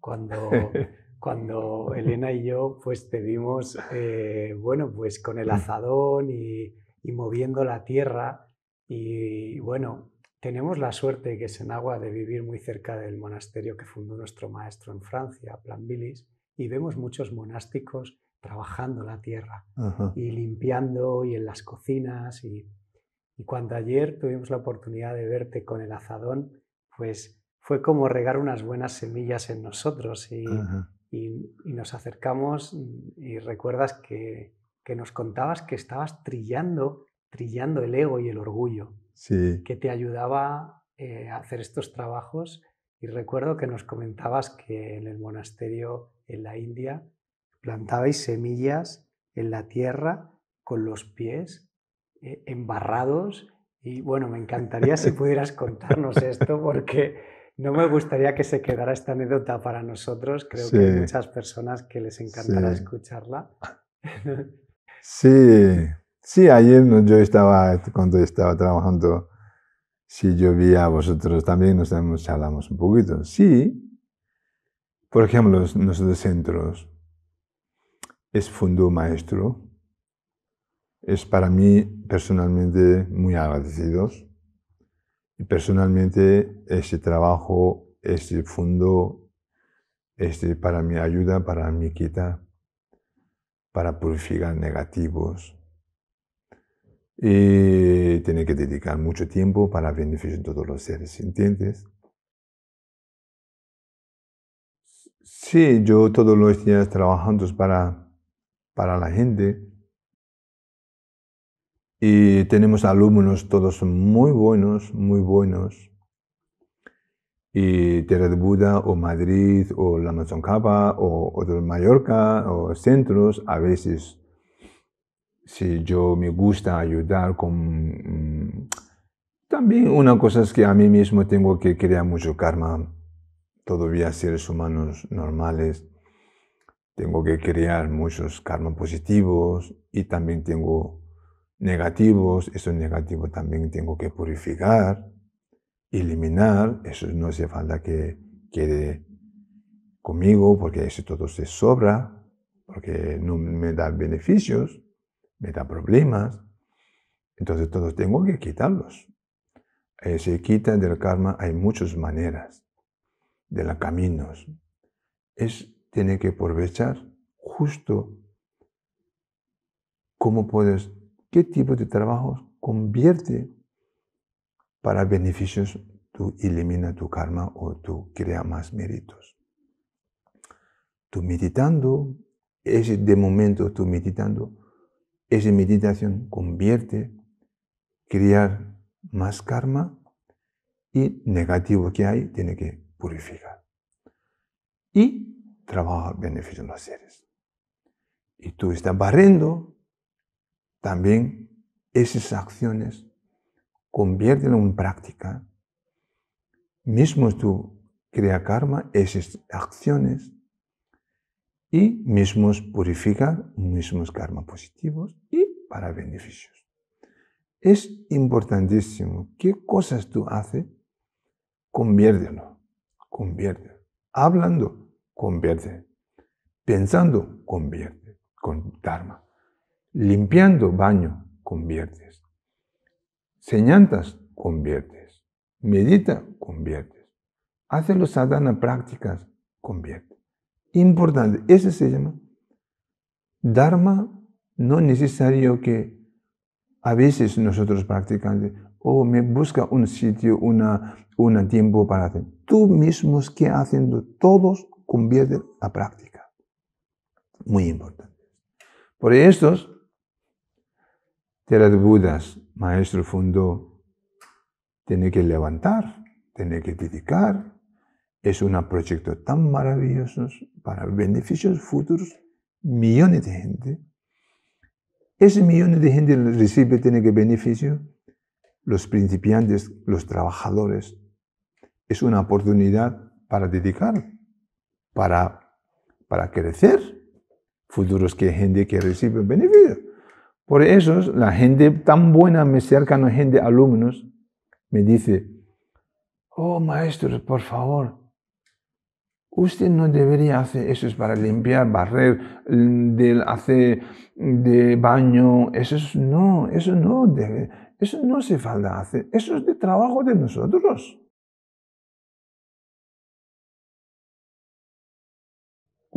cuando, <laughs> cuando Elena y yo pues vimos eh, bueno, pues con el mm. azadón y, moviendo la tierra y, bueno, tenemos la suerte que es en agua de vivir muy cerca del monasterio que fundó nuestro maestro en Francia, bilis y vemos muchos monásticos trabajando la tierra y limpiando y en las cocinas. Y, cuando ayer tuvimos la oportunidad de verte con el azadón, pues fue como regar unas buenas semillas en nosotros y, nos acercamos y recuerdas que, que, nos contabas que estabas trillando, trillando el ego y el orgullo, que te ayudaba eh, a hacer estos trabajos. Y recuerdo que nos comentabas que en el monasterio en la India plantabais semillas en la tierra con los pies eh, embarrados. Y bueno, me encantaría si pudieras contarnos esto porque no me gustaría que se quedara esta anécdota para nosotros. Creo que hay muchas personas que les encantará escucharla. sí, sí, ayer yo estaba, cuando estaba trabajando, si yo vi a vosotros también, nos hablamos un poquito. Sí, por ejemplo, nuestros centros es fondo maestro. Es para mí personalmente muy agradecidos. Y personalmente ese trabajo, ese fondo, este para mi ayuda, para mi quita, para purificar negativos. Y tiene que dedicar mucho tiempo para beneficio de todos los seres sintientes. Sí, yo todos los días trabajando para para la gente. Y tenemos alumnos todos muy buenos, muy buenos. Y Tierra de Buda, o Madrid, o la Mazoncapa, o Mallorca, o centros. A veces, si yo me gusta ayudar con... Mm, también una cosa es que a mí mismo tengo que crear mucho karma. Todavía seres humanos normales tengo que crear muchos karmas positivos y también tengo negativos, esos negativos también tengo que purificar, eliminar, eso no hace falta que quede conmigo porque eso todo se sobra, porque no me da beneficios, me da problemas, entonces todos tengo que quitarlos. Eh, se quita del karma, hay muchas maneras, de los caminos. Es tiene que aprovechar justo cómo puedes, qué tipo de trabajos convierte para beneficios, tú elimina tu karma o tú crea más méritos. Tú meditando, ese de momento tú meditando, esa meditación convierte crear más karma y negativo que hay tiene que purificar. Y trabaja a beneficio los seres. Y tú estás barriendo, también esas acciones, conviértelo en práctica. Mismo tú crea karma, esas acciones, y mismos purifica mismos karma positivos y para beneficios. Es importantísimo qué cosas tú haces, conviértelo, conviértelo, hablando convierte. Pensando, convierte, con Dharma. Limpiando baño, conviertes. Señantas, conviertes. Medita, conviertes. Hace los sadhana prácticas, convierte. Importante, ese se llama Dharma. No necesario que a veces nosotros practicantes, o oh, me busca un sitio, una, un tiempo para hacer. Tú mismos que haciendo todos convierten la práctica. Muy importante. Por estos, de Budas, maestro fundó, tiene que levantar, tiene que dedicar. Es un proyecto tan maravilloso para beneficios futuros, millones de gente. Ese millón de gente recibe, tiene que beneficio, los principiantes, los trabajadores. Es una oportunidad para dedicar para, para crecer, futuros que gente que recibe beneficios. Por eso la gente tan buena, me La gente, alumnos, me dice, oh maestro, por favor, usted no debería hacer eso para limpiar, barrer, del hacer de baño, eso no, eso no debe, eso no se falta hacer, eso es de trabajo de nosotros.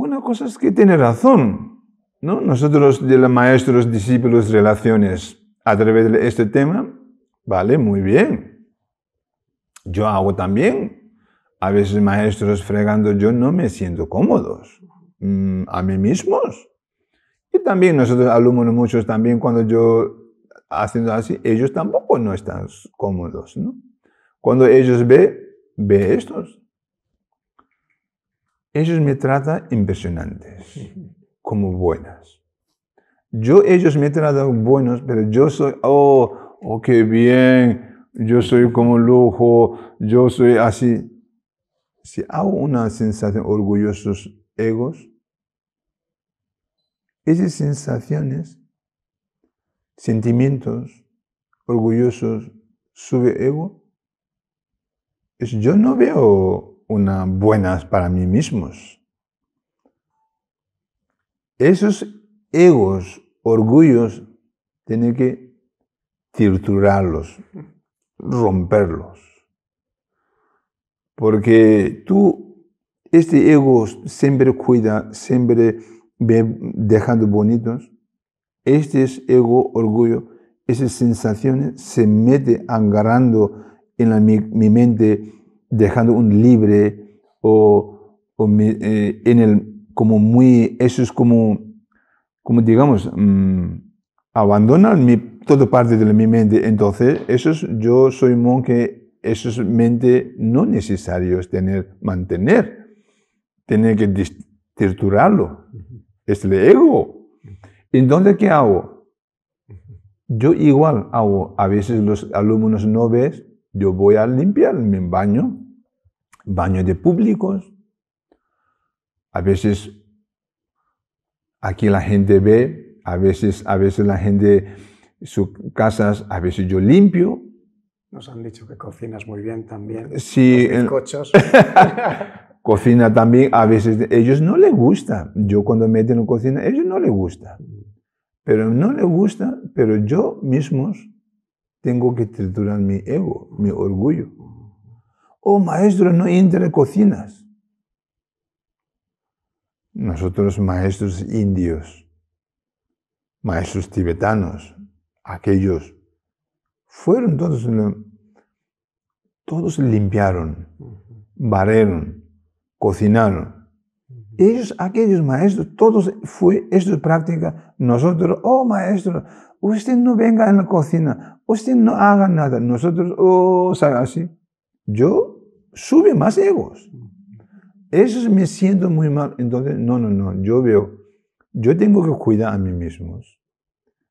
Una cosa es que tiene razón, ¿no? Nosotros de los maestros, discípulos, relaciones a través de este tema, vale, muy bien. Yo hago también. A veces maestros fregando, yo no me siento cómodos mm, a mí mismos. Y también nosotros alumnos muchos también cuando yo haciendo así, ellos tampoco no están cómodos, ¿no? Cuando ellos ve, ve estos, ellos me tratan impresionantes, como buenas. Yo, ellos me tratan buenos, pero yo soy, oh, oh, qué bien, yo soy como lujo, yo soy así. Si hago una sensación orgullosos egos, esas sensaciones, sentimientos orgullosos, sube ego, yo no veo unas buenas para mí mismos. Esos egos, orgullos, tiene que triturarlos, romperlos. Porque tú, este ego siempre cuida, siempre dejando bonitos. Este es ego, orgullo, esas sensaciones se mete agarrando en mi mente dejando un libre o, eh, en el, como muy, eso es como, como digamos, mm, abandonan toda parte de mi mente. Entonces, eso es, yo soy monje, eso es mente no necesario es tener, mantener, tener que destruirlo. Es el ego. Entonces, ¿qué hago? Yo igual hago, a veces los alumnos no ves, yo voy a limpiar mi baño, baño de públicos. A veces aquí la gente ve, a veces, a veces la gente, sus casas, a veces yo limpio. Nos han dicho que cocinas muy bien también. Sí. cochos <laughs> cocina también, a veces ellos no les gusta. Yo cuando meten en cocina, ellos no les gusta. Mm. Pero no les gusta, pero yo mismos tengo que triturar mi ego, mi orgullo. Oh, maestro, no entre cocinas. Nosotros, maestros indios, maestros tibetanos, aquellos, fueron todos, todos limpiaron, bareron, cocinaron. Ellos, aquellos maestros, todos fue esto práctica. Nosotros, oh maestro, usted no venga en la cocina, Usted no haga nada. Nosotros, o oh, sea, Así. Yo sube más egos. Eso me siento muy mal. Entonces, no, no, no. Yo veo, yo tengo que cuidar a mí mismo.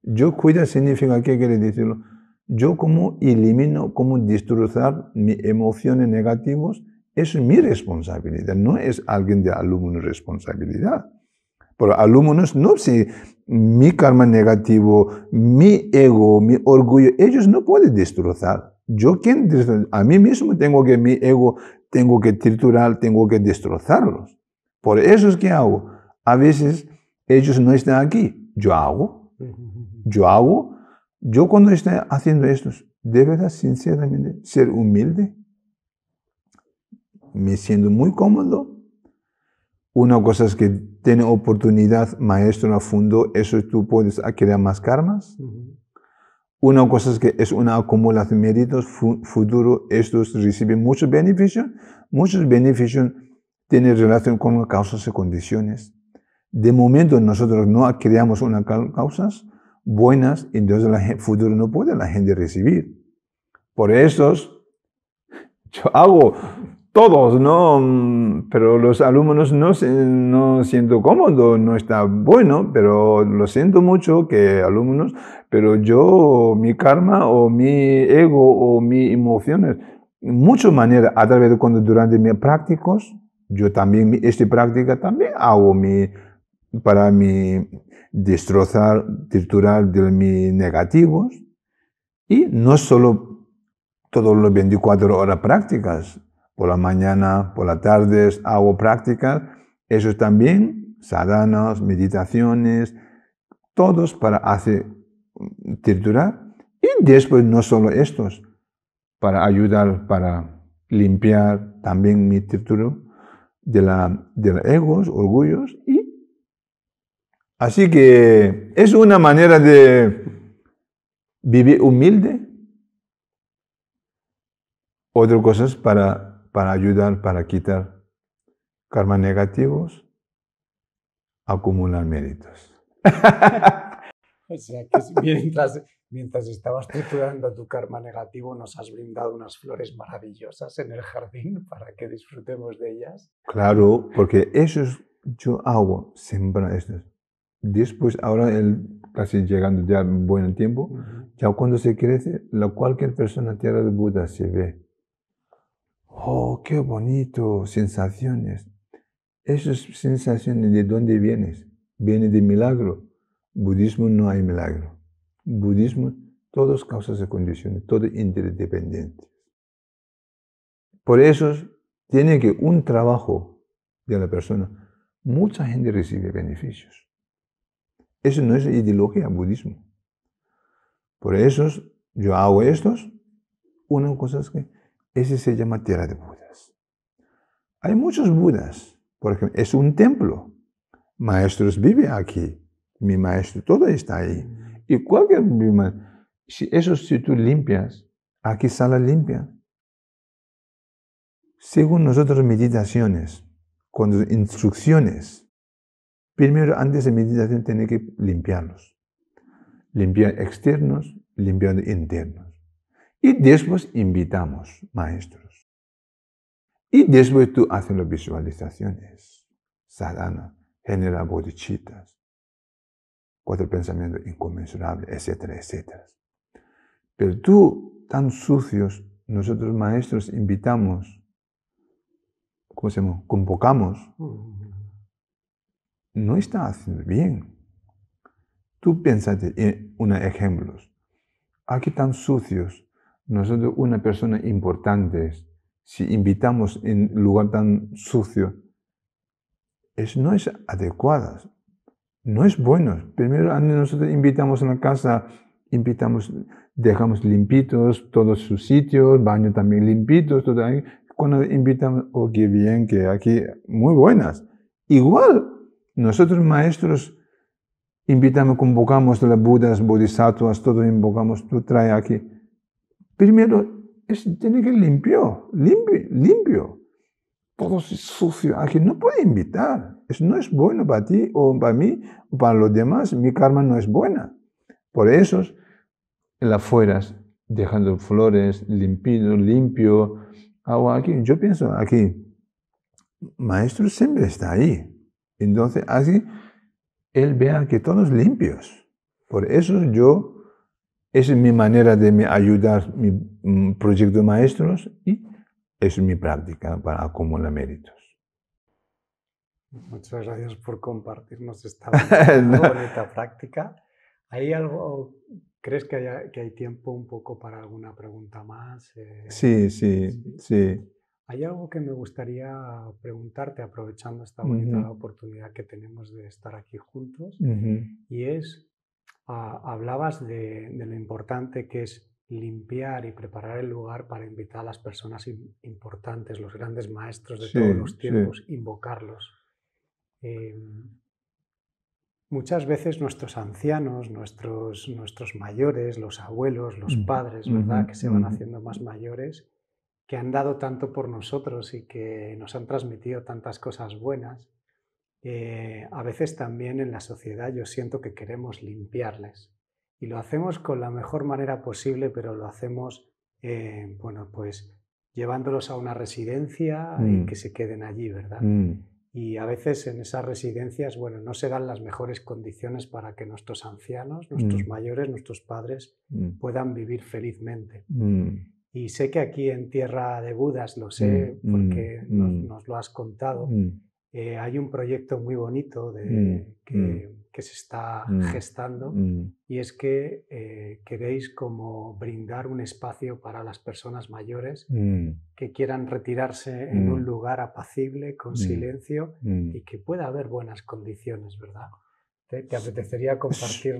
Yo cuida significa, ¿qué quiere decirlo? Yo como elimino, como destrozar mis emociones negativas, es mi responsabilidad, no es alguien de alumno responsabilidad. Pero alumnos no, si mi karma negativo, mi ego, mi orgullo, ellos no pueden destrozar. Yo quien a mí mismo tengo que mi ego, tengo que triturar, tengo que destrozarlos. Por eso es que hago. A veces ellos no están aquí. Yo hago. Yo hago. Yo cuando estoy haciendo esto, de verdad, sinceramente, ser humilde, me siento muy cómodo una cosa es que tiene oportunidad maestro a fondo, eso tú puedes adquirir más karmas. Una cosa es que es una acumulación de méritos futuro, estos reciben muchos beneficios. Muchos beneficios tienen relación con causas y condiciones. De momento nosotros no adquirimos unas causas buenas, entonces el futuro no puede la gente recibir. Por eso yo hago todos, ¿no? Pero los alumnos no, no siento cómodo, no está bueno, pero lo siento mucho que alumnos, pero yo, mi karma o mi ego o mis emociones, en muchas maneras, a través de cuando durante mis prácticos, yo también, esta práctica también hago para mi destrozar, triturar de mis negativos, y no solo todos los 24 horas prácticas, por la mañana, por la tarde hago prácticas. Eso también, sadhanas, meditaciones, todos para hacer mm, triturar. Y después no solo estos, para ayudar, para limpiar también mi trituro de la, de egos, orgullos. Y así que es una manera de vivir humilde. Otra cosa es para para ayudar, para quitar karma negativos, acumular méritos. <laughs> o sea, que mientras, mientras estabas triturando tu karma negativo, nos has brindado unas flores maravillosas en el jardín para que disfrutemos de ellas. Claro, porque eso es, yo hago, sembrar esto. Después, ahora el, casi llegando ya buen tiempo, ya cuando se crece, cualquier persona tierra de Buda se ve oh, qué bonito, sensaciones. Esas sensaciones de dónde vienes? Viene de milagro. Budismo no hay milagro. Budismo, todas causas y condiciones, todo interdependiente. Por eso tiene que un trabajo de la persona, mucha gente recibe beneficios. Eso no es ideología budismo. Por eso yo hago estos, una cosa es que ese se llama tierra de Budas. Hay muchos Budas. Por ejemplo, es un templo. Maestros viven aquí. Mi maestro, todo está ahí. Mm. Y cualquier... Si eso si tú limpias, aquí sala limpia. Según nosotros meditaciones, cuando instrucciones, primero antes de meditación tiene que limpiarlos. Limpiar externos, limpiar internos. Y después invitamos maestros. Y después tú haces las visualizaciones. Sadhana, genera bodichitas. cuatro pensamientos inconmensurables, etcétera, etcétera. Pero tú, tan sucios, nosotros maestros invitamos, ¿cómo se llama? Convocamos. Mm. No está haciendo bien. Tú pensaste en unos ejemplos. Aquí tan sucios, nosotros una persona importante, si invitamos en lugar tan sucio, es, no es adecuada, no es bueno. Primero nosotros invitamos a la casa, invitamos, dejamos limpitos todos sus sitios, baño también limpitos, Cuando invitamos, oh, qué bien, que aquí, muy buenas. Igual, nosotros maestros invitamos, convocamos a las budas, bodhisattvas, todos invocamos, tú trae aquí Primero, tiene que limpio, limpio, limpio. Todo sucio aquí no puede invitar. Eso no es bueno para ti o para mí o para los demás. Mi karma no es buena. Por eso, en las fueras, dejando flores, limpio, limpio, agua aquí. Yo pienso aquí, maestro siempre está ahí. Entonces, así él vea que todos limpios. Por eso yo es mi manera de ayudar mi mm, proyecto de maestros y es mi práctica para acumular méritos. Muchas gracias por compartirnos esta <laughs> bonita práctica. ¿Hay algo, crees que, que hay tiempo un poco para alguna pregunta más? Eh, sí, sí, sí, Hay algo que me gustaría preguntarte aprovechando esta bonita oportunidad que tenemos de estar aquí juntos y es Ah, hablabas de, lo importante que es limpiar y preparar el lugar para invitar a las personas importantes, los grandes maestros de todos los tiempos, invocarlos. Em, muchas veces nuestros ancianos, nuestros, mayores, los abuelos, los padres, Que se van haciendo más mayores, que han dado tanto por nosotros y que nos han transmitido tantas cosas buenas, eh, a veces también en la sociedad yo siento que queremos limpiarles y lo hacemos con la mejor manera posible, pero lo hacemos, eh, bueno, pues llevándolos a una residencia y que mm. se queden allí, ¿verdad? Mm. Y a veces en esas residencias, bueno, no se dan las mejores condiciones para que nuestros ancianos, nuestros mm. mayores, nuestros padres puedan vivir felizmente. Y sé que aquí en Tierra de Budas, lo sé porque nos, lo has contado, eh, hay un proyecto muy bonito de, mm, mm. que, se está mm, gestando y es que eh, queréis como brindar un espacio para las personas mayores que quieran retirarse en un lugar apacible, con silencio y que pueda haber buenas condiciones, ¿verdad? ¿Te, apetecería compartir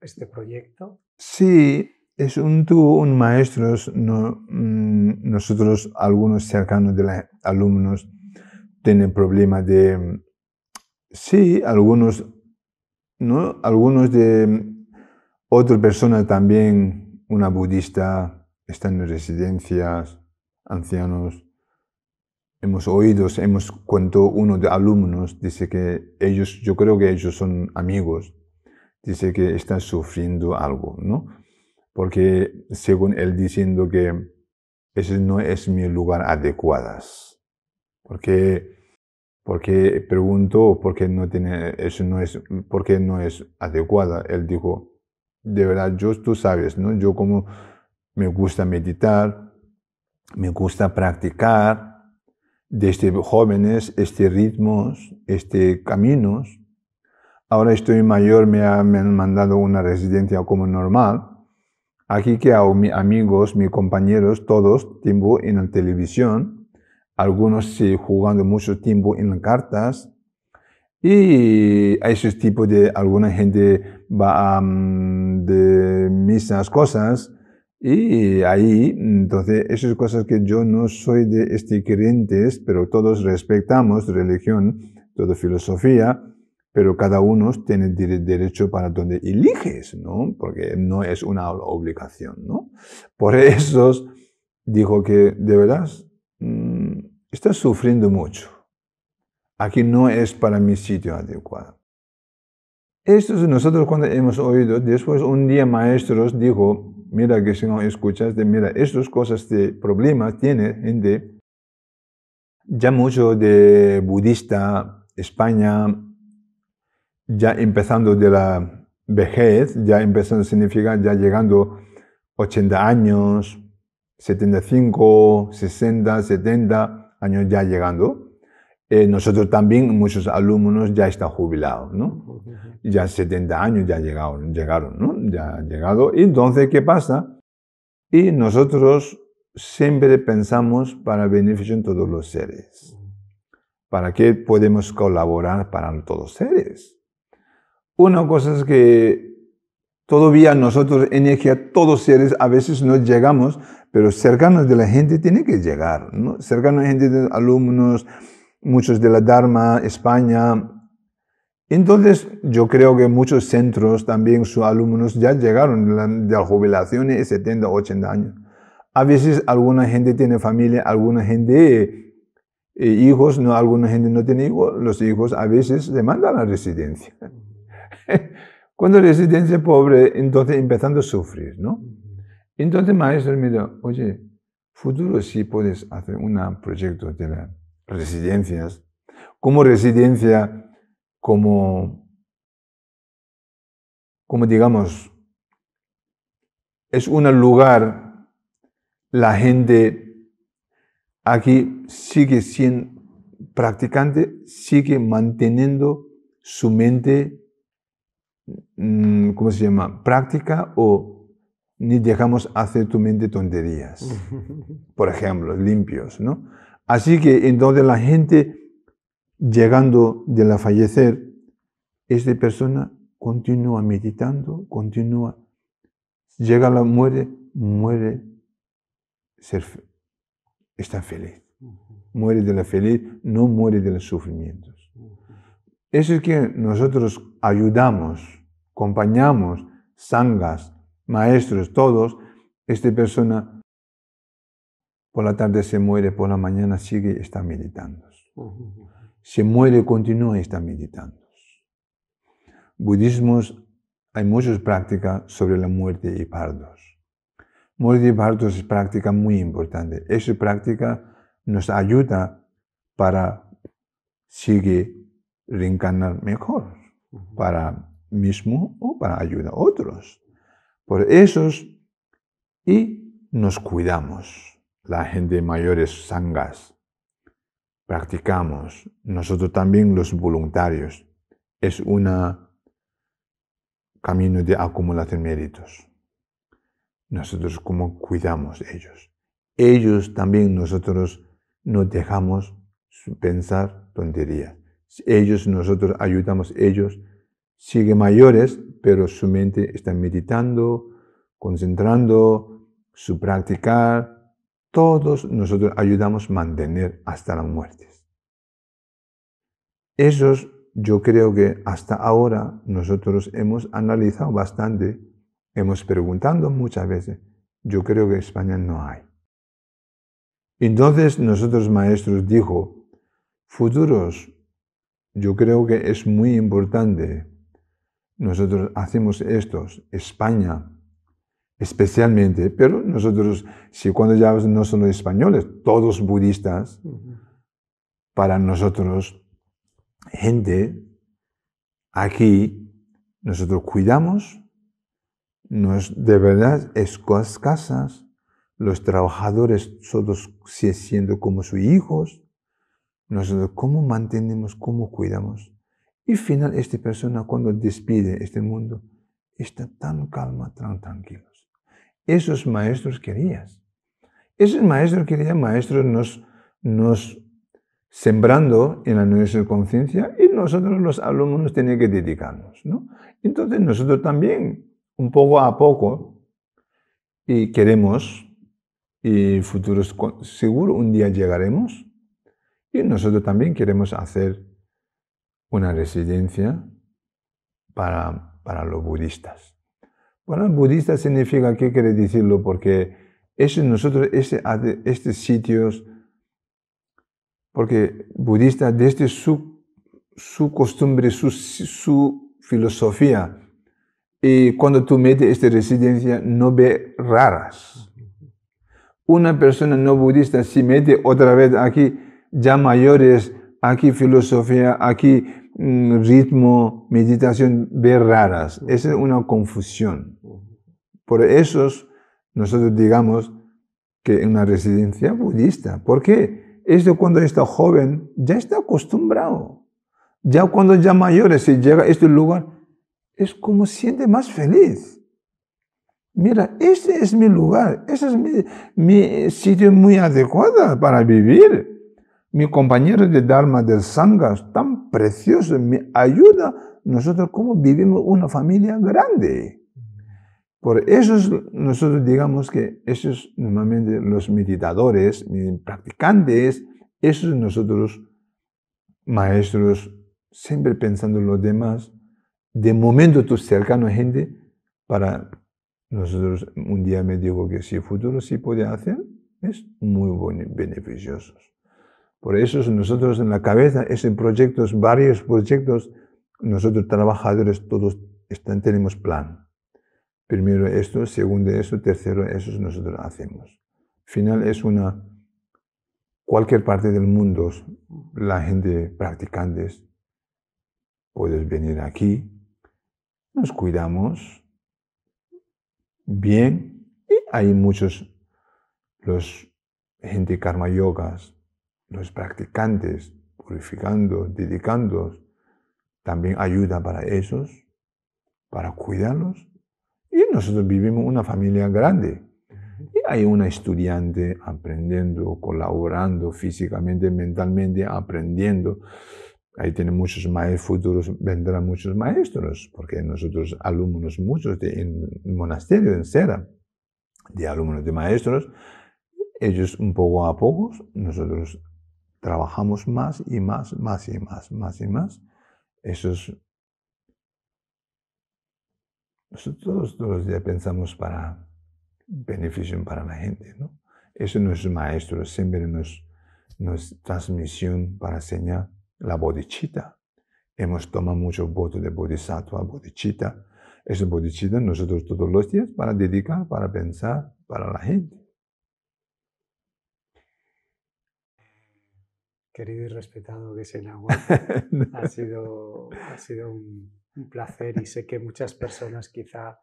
este proyecto? Sí, es un tú un maestro, no, nosotros algunos cercanos de los alumnos tienen problemas de... Sí, algunos, ¿no? Algunos de otra persona también, una budista, están en residencias, ancianos. Hemos oído, hemos cuento uno de alumnos, dice que ellos, yo creo que ellos son amigos, dice que están sufriendo algo, ¿no? Porque según él diciendo que ese no es mi lugar adecuado porque porque pregunto, por qué no tiene eso no es porque no es adecuada él dijo de verdad yo tú sabes no yo como me gusta meditar me gusta practicar desde jóvenes este ritmos este caminos ahora estoy mayor me, han mandado una residencia como normal aquí que a mis amigos mis compañeros todos tiempo en la televisión algunos sí jugando mucho tiempo en cartas. Y a ese tipo de, alguna gente va a, de misas cosas. Y ahí, entonces, esas cosas que yo no soy de este creyentes, pero todos respetamos religión, toda filosofía, pero cada uno tiene derecho para donde eliges, ¿no? Porque no es una obligación, ¿no? Por eso dijo que, de verdad, mm, Está sufriendo mucho. Aquí no es para mi sitio adecuado. Esto es nosotros cuando hemos oído, después un día maestros dijo, mira que si no escuchas, de, mira, estas cosas de problemas tiene gente, ya mucho de budista, España, ya empezando de la vejez, ya empezando significar, ya llegando 80 años, 75, 60, 70, años ya llegando. Eh, nosotros también, muchos alumnos ya están jubilados, ¿no? Ya 70 años ya llegaron, llegaron, ¿no? Ya han llegado. Y entonces, ¿qué pasa? Y nosotros siempre pensamos para beneficio de todos los seres. ¿Para qué podemos colaborar para todos los seres? Una cosa es que Todavía nosotros en todos seres, a veces no llegamos, pero cercanos de la gente tiene que llegar, ¿no? Cercanos de gente, de alumnos, muchos de la Dharma, España. Entonces, yo creo que muchos centros también sus alumnos ya llegaron de la jubilación de 70, 80 años. A veces alguna gente tiene familia, alguna gente eh, hijos, no, alguna gente no tiene hijos. Los hijos a veces demandan la residencia. <laughs> Cuando residencia pobre, entonces empezando a sufrir, ¿no? Entonces maestro me dijo, oye, futuro sí puedes hacer un proyecto de las residencias, como residencia, como, como digamos, es un lugar, la gente aquí sigue siendo practicante, sigue manteniendo su mente Mm, ¿cómo se llama?, práctica o ni dejamos hacer tu mente tonterías, <laughs> por ejemplo, limpios, ¿no? Así que entonces la gente llegando de la fallecer, esta persona continúa meditando, continúa, llega la muerte, muere, ser, está feliz, muere de la feliz, no muere de los sufrimientos. Eso es que nosotros ayudamos acompañamos, sangas, maestros, todos, esta persona por la tarde se muere, por la mañana sigue está meditando. Se muere, continúa y está meditando. Budismo hay muchas prácticas sobre la muerte y pardos. Muerte y pardos es práctica muy importante. Esa práctica nos ayuda para seguir reencarnar mejor, para mismo o para ayudar a otros. Por eso y nos cuidamos. La gente de mayores sangas. Practicamos. Nosotros también los voluntarios. Es un camino de acumulación de méritos. Nosotros como cuidamos ellos. Ellos también nosotros no dejamos pensar tonterías. Ellos nosotros ayudamos ellos sigue mayores, pero su mente está meditando, concentrando, su practicar. Todos nosotros ayudamos a mantener hasta las muertes. Esos yo creo que hasta ahora nosotros hemos analizado bastante, hemos preguntado muchas veces. Yo creo que en España no hay. Entonces nosotros maestros dijo, futuros, yo creo que es muy importante nosotros hacemos estos, España especialmente, pero nosotros, si cuando ya no son españoles, todos budistas, para nosotros, gente, aquí, nosotros cuidamos, de verdad, las casas, los trabajadores todos siendo como sus hijos, nosotros cómo mantenemos, cómo cuidamos. Y final, esta persona cuando despide este mundo, está tan calma, tan tranquilos. Esos maestros querías. Esos maestros querían maestros nos, nos sembrando en la nueva conciencia y nosotros los alumnos tenemos que dedicarnos. ¿no? Entonces nosotros también, un poco a poco, y queremos, y futuros, seguro un día llegaremos, y nosotros también queremos hacer una residencia para, para los budistas. Bueno, budista significa, ¿qué quiere decirlo? Porque eso nosotros, ese, estos sitios, porque budista desde su, su costumbre, su, su filosofía, y cuando tú metes esta residencia, no ve raras. Una persona no budista, si mete otra vez aquí, ya mayores, aquí filosofía, aquí ritmo, meditación, ve raras. Esa es una confusión. Por eso nosotros digamos que en una residencia budista. ¿Por qué? Esto cuando está joven ya está acostumbrado. Ya cuando ya mayores se llega a este lugar, es como siente más feliz. Mira, este es mi lugar, este es mi, mi sitio muy adecuado para vivir. Mi compañero de Dharma del Sangha es tan precioso, me ayuda. Nosotros como vivimos una familia grande. Por eso nosotros digamos que esos normalmente los meditadores, practicantes, esos nosotros maestros, siempre pensando en los demás, de momento tu cercano a gente, para nosotros un día me digo que si el futuro sí puede hacer, es muy beneficioso. Por eso nosotros en la cabeza, en proyectos, varios proyectos, nosotros trabajadores todos están, tenemos plan. Primero esto, segundo eso, tercero eso nosotros hacemos. Final es una, cualquier parte del mundo, la gente practicantes, puedes venir aquí, nos cuidamos bien y hay muchos, los gente karma yogas, los practicantes, purificando, dedicando, también ayuda para esos, para cuidarlos. Y nosotros vivimos una familia grande. Y hay una estudiante aprendiendo, colaborando físicamente, mentalmente, aprendiendo. Ahí tienen muchos maestros futuros, vendrán muchos maestros, porque nosotros alumnos muchos en monasterio, en Sera, de alumnos de maestros, ellos un poco a poco, nosotros trabajamos más y más, más y más, más y más. Eso es... Nosotros todos los días pensamos para beneficio para la gente, ¿no? Eso no es maestro, siempre nos, nos transmisión para enseñar la bodichita. Hemos tomado muchos votos de bodhisattva, bodichita. Esa bodichita nosotros todos los días para dedicar, para pensar, para la gente. querido y respetado que es <laughs> ha sido, ha sido un, placer y sé que muchas personas quizá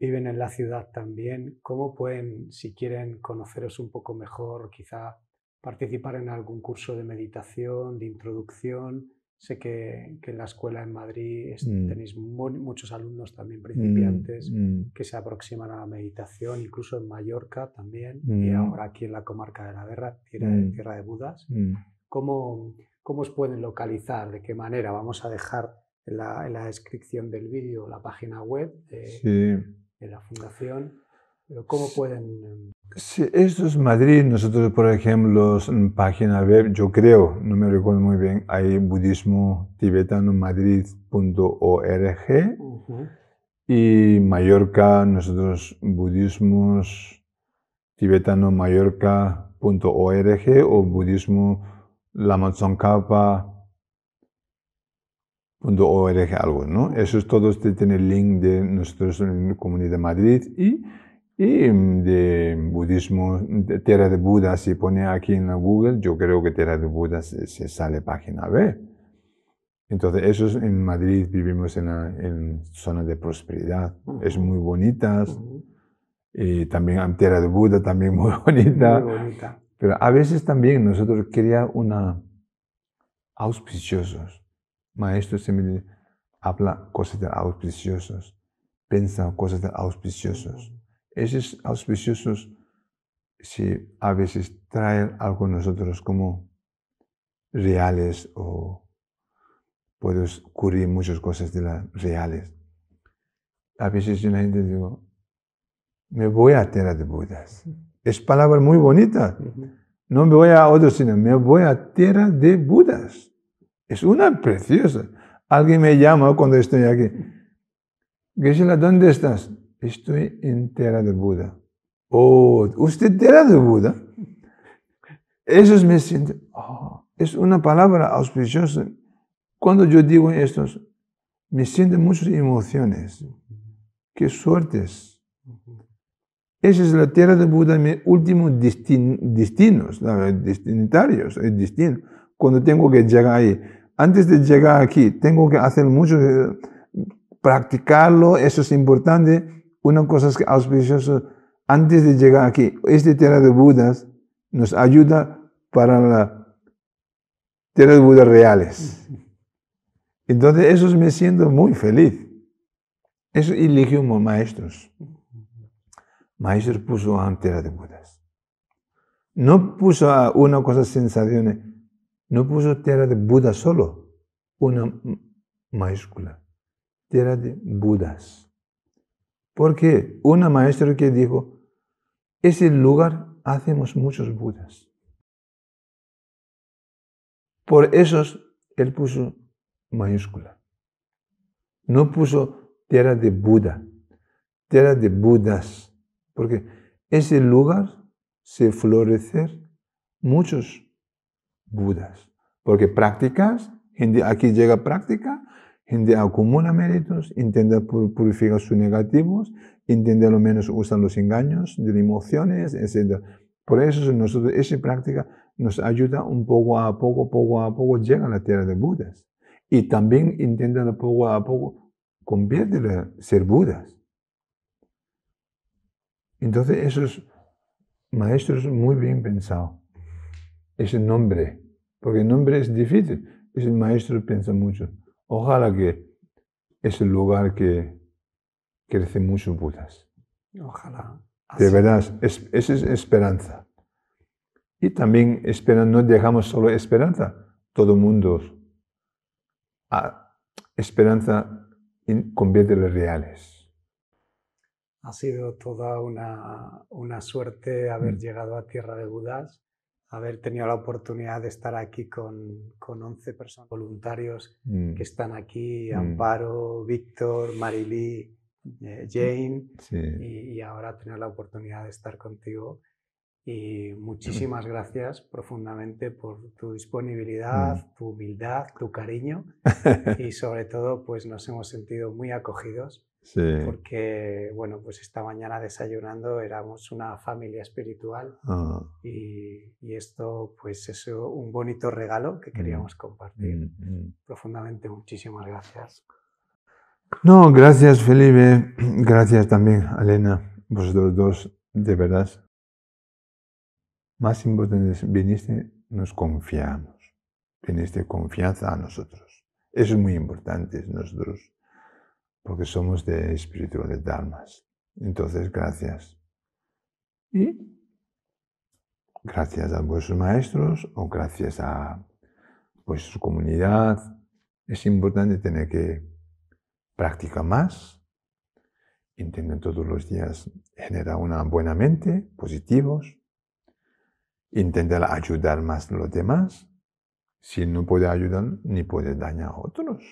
viven en la ciudad también. ¿Cómo pueden, si quieren conoceros un poco mejor, quizá participar en algún curso de meditación, de introducción? Sé que, que en la escuela en Madrid mm. tenéis muchos alumnos también mm, principiantes mm. que se aproximan a la meditación, incluso en Mallorca también, y ahora aquí en la comarca de la Guerra, tierra, tierra de Budas cómo, cómo os pueden localizar, de qué manera. Vamos a dejar en la, descripción del vídeo la página web de, la fundación. ¿Cómo pueden...? Sí, esto es Madrid. Nosotros, por ejemplo, en página web, yo creo, no me recuerdo muy bien, hay budismo tibetano madrid.org y Mallorca, nosotros budismos tibetano o budismo lamazoncapa.org algo, ¿no? Eso es todo, este, tiene el link de la eh, Comunidad de Madrid y, y mm, de budismo, de Tierra de Buda, si pone aquí en Google, yo creo que Tierra de Buda se, sale página B. Entonces, eso es en Madrid, vivimos en, la, en zona de prosperidad, es muy bonitas. Y también Tierra de Buda, también muy bonita. Muy bonita. Pero a veces también nosotros queríamos una auspiciosos. Maestro se este habla cosas de auspiciosos, piensa cosas de auspiciosos. Esos auspiciosos, si a veces traen algo a nosotros como reales o puedes cubrir muchas cosas de las reales. A veces yo la gente digo, me voy a tierra de Budas. Es palabra muy bonita. No me voy a otro sino me voy a tierra de Budas. Es una preciosa. Alguien me llama cuando estoy aquí. geshe ¿dónde estás? Estoy en tierra de Buda. Oh, usted tierra de Buda. Eso es, me oh, es una palabra auspiciosa. Cuando yo digo esto, me siento muchas emociones. Qué suertes. Esa es la tierra de Buda, mi último destinos, el destino. Cuando tengo que llegar ahí, antes de llegar aquí, tengo que hacer mucho, eh, practicarlo, eso es importante. Una cosa es que antes de llegar aquí, esta tierra de Budas nos ayuda para la tierra de Budas reales. Entonces, eso me siento muy feliz. Eso mis maestros. Maestro puso Tera de Budas. No puso una cosa sensaciones, no puso tierra de Buda solo, una mayúscula, tierra de Budas. Porque una maestro que dijo, ese lugar hacemos muchos Budas. Por eso él puso mayúscula. No puso tierra de Buda, tierra de Budas porque ese lugar se florecer muchos budas. Porque prácticas, aquí llega práctica, gente acumula méritos, intenta purificar sus negativos, intenta lo menos usar los engaños, de emociones, etc. Por eso nosotros, esa práctica nos ayuda un poco a poco, poco a poco, llega a la tierra de budas. Y también intenta poco a poco convierte ser budas. Entonces, esos maestros muy bien pensado. Ese nombre, porque el nombre es difícil. Ese maestro piensa mucho. Ojalá que es el lugar que crece mucho Budas. Ojalá. De verdad, esa es esperanza. Y también esperan, no dejamos solo esperanza, todo mundo. A, ah, esperanza convierte en reales ha sido toda una, suerte haber mm. llegado a Tierra de Budas, haber tenido la oportunidad de estar aquí con, con 11 personas, voluntarios que mm. están aquí, mm. Amparo, Víctor, Marilí, eh, Jane, y, ahora tener la oportunidad de estar contigo. Y muchísimas gracias profundamente por tu disponibilidad, tu humildad, tu cariño <laughs> y sobre todo pues nos hemos sentido muy acogidos porque, bueno, pues esta mañana desayunando éramos una familia espiritual ah. y, esto, pues es un bonito regalo que mm. queríamos compartir. Mm, mm. Profundamente, muchísimas gracias. No, gracias Felipe, <clears throat> gracias también Elena, vosotros dos, de verdad. Más importante viniste, nos confiamos, viniste confianza a nosotros. Eso es muy importante, nosotros porque somos de espíritu de almas. Entonces, gracias. Y gracias a vuestros maestros o gracias a vuestra comunidad, es importante tener que practicar más, intentar todos los días generar una buena mente, positivos, intentar ayudar más a los demás. Si no puede ayudar, ni puede dañar a otros.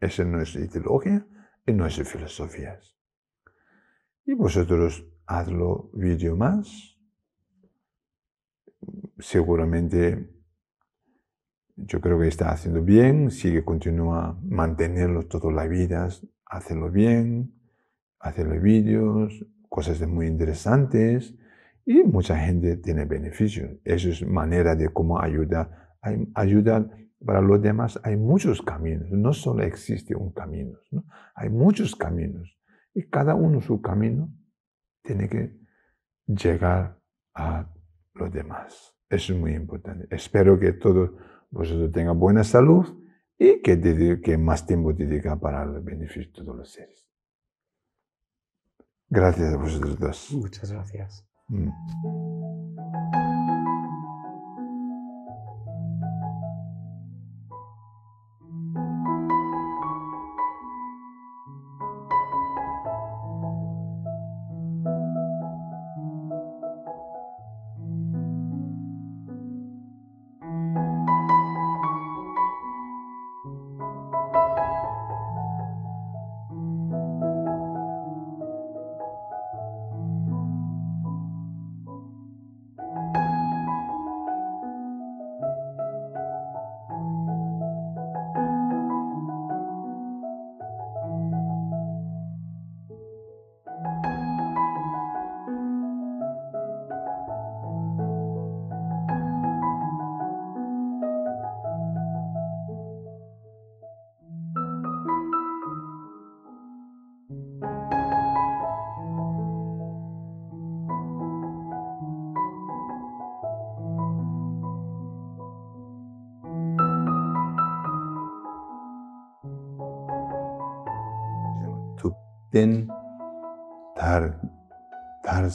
Esa no es ideología, en nuestras filosofías. Y vosotros hazlo vídeo más. Seguramente yo creo que está haciendo bien, sigue, continúa mantenerlo toda la vida, hacerlo bien, los vídeos, cosas muy interesantes y mucha gente tiene beneficios. Eso es manera de cómo ayuda, ayudar para los demás hay muchos caminos, no solo existe un camino, ¿no? hay muchos caminos. Y cada uno su camino tiene que llegar a los demás. Eso es muy importante. Espero que todos vosotros tengan buena salud y que, que más tiempo dediquen para el beneficio de todos los seres. Gracias a vosotros dos. Muchas gracias. Mm.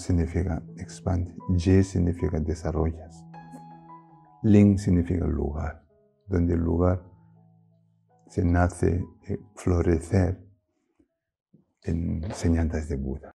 significa expande, y significa desarrollas, Ling significa lugar, donde el lugar se nace, eh, florecer en enseñanzas de Buda.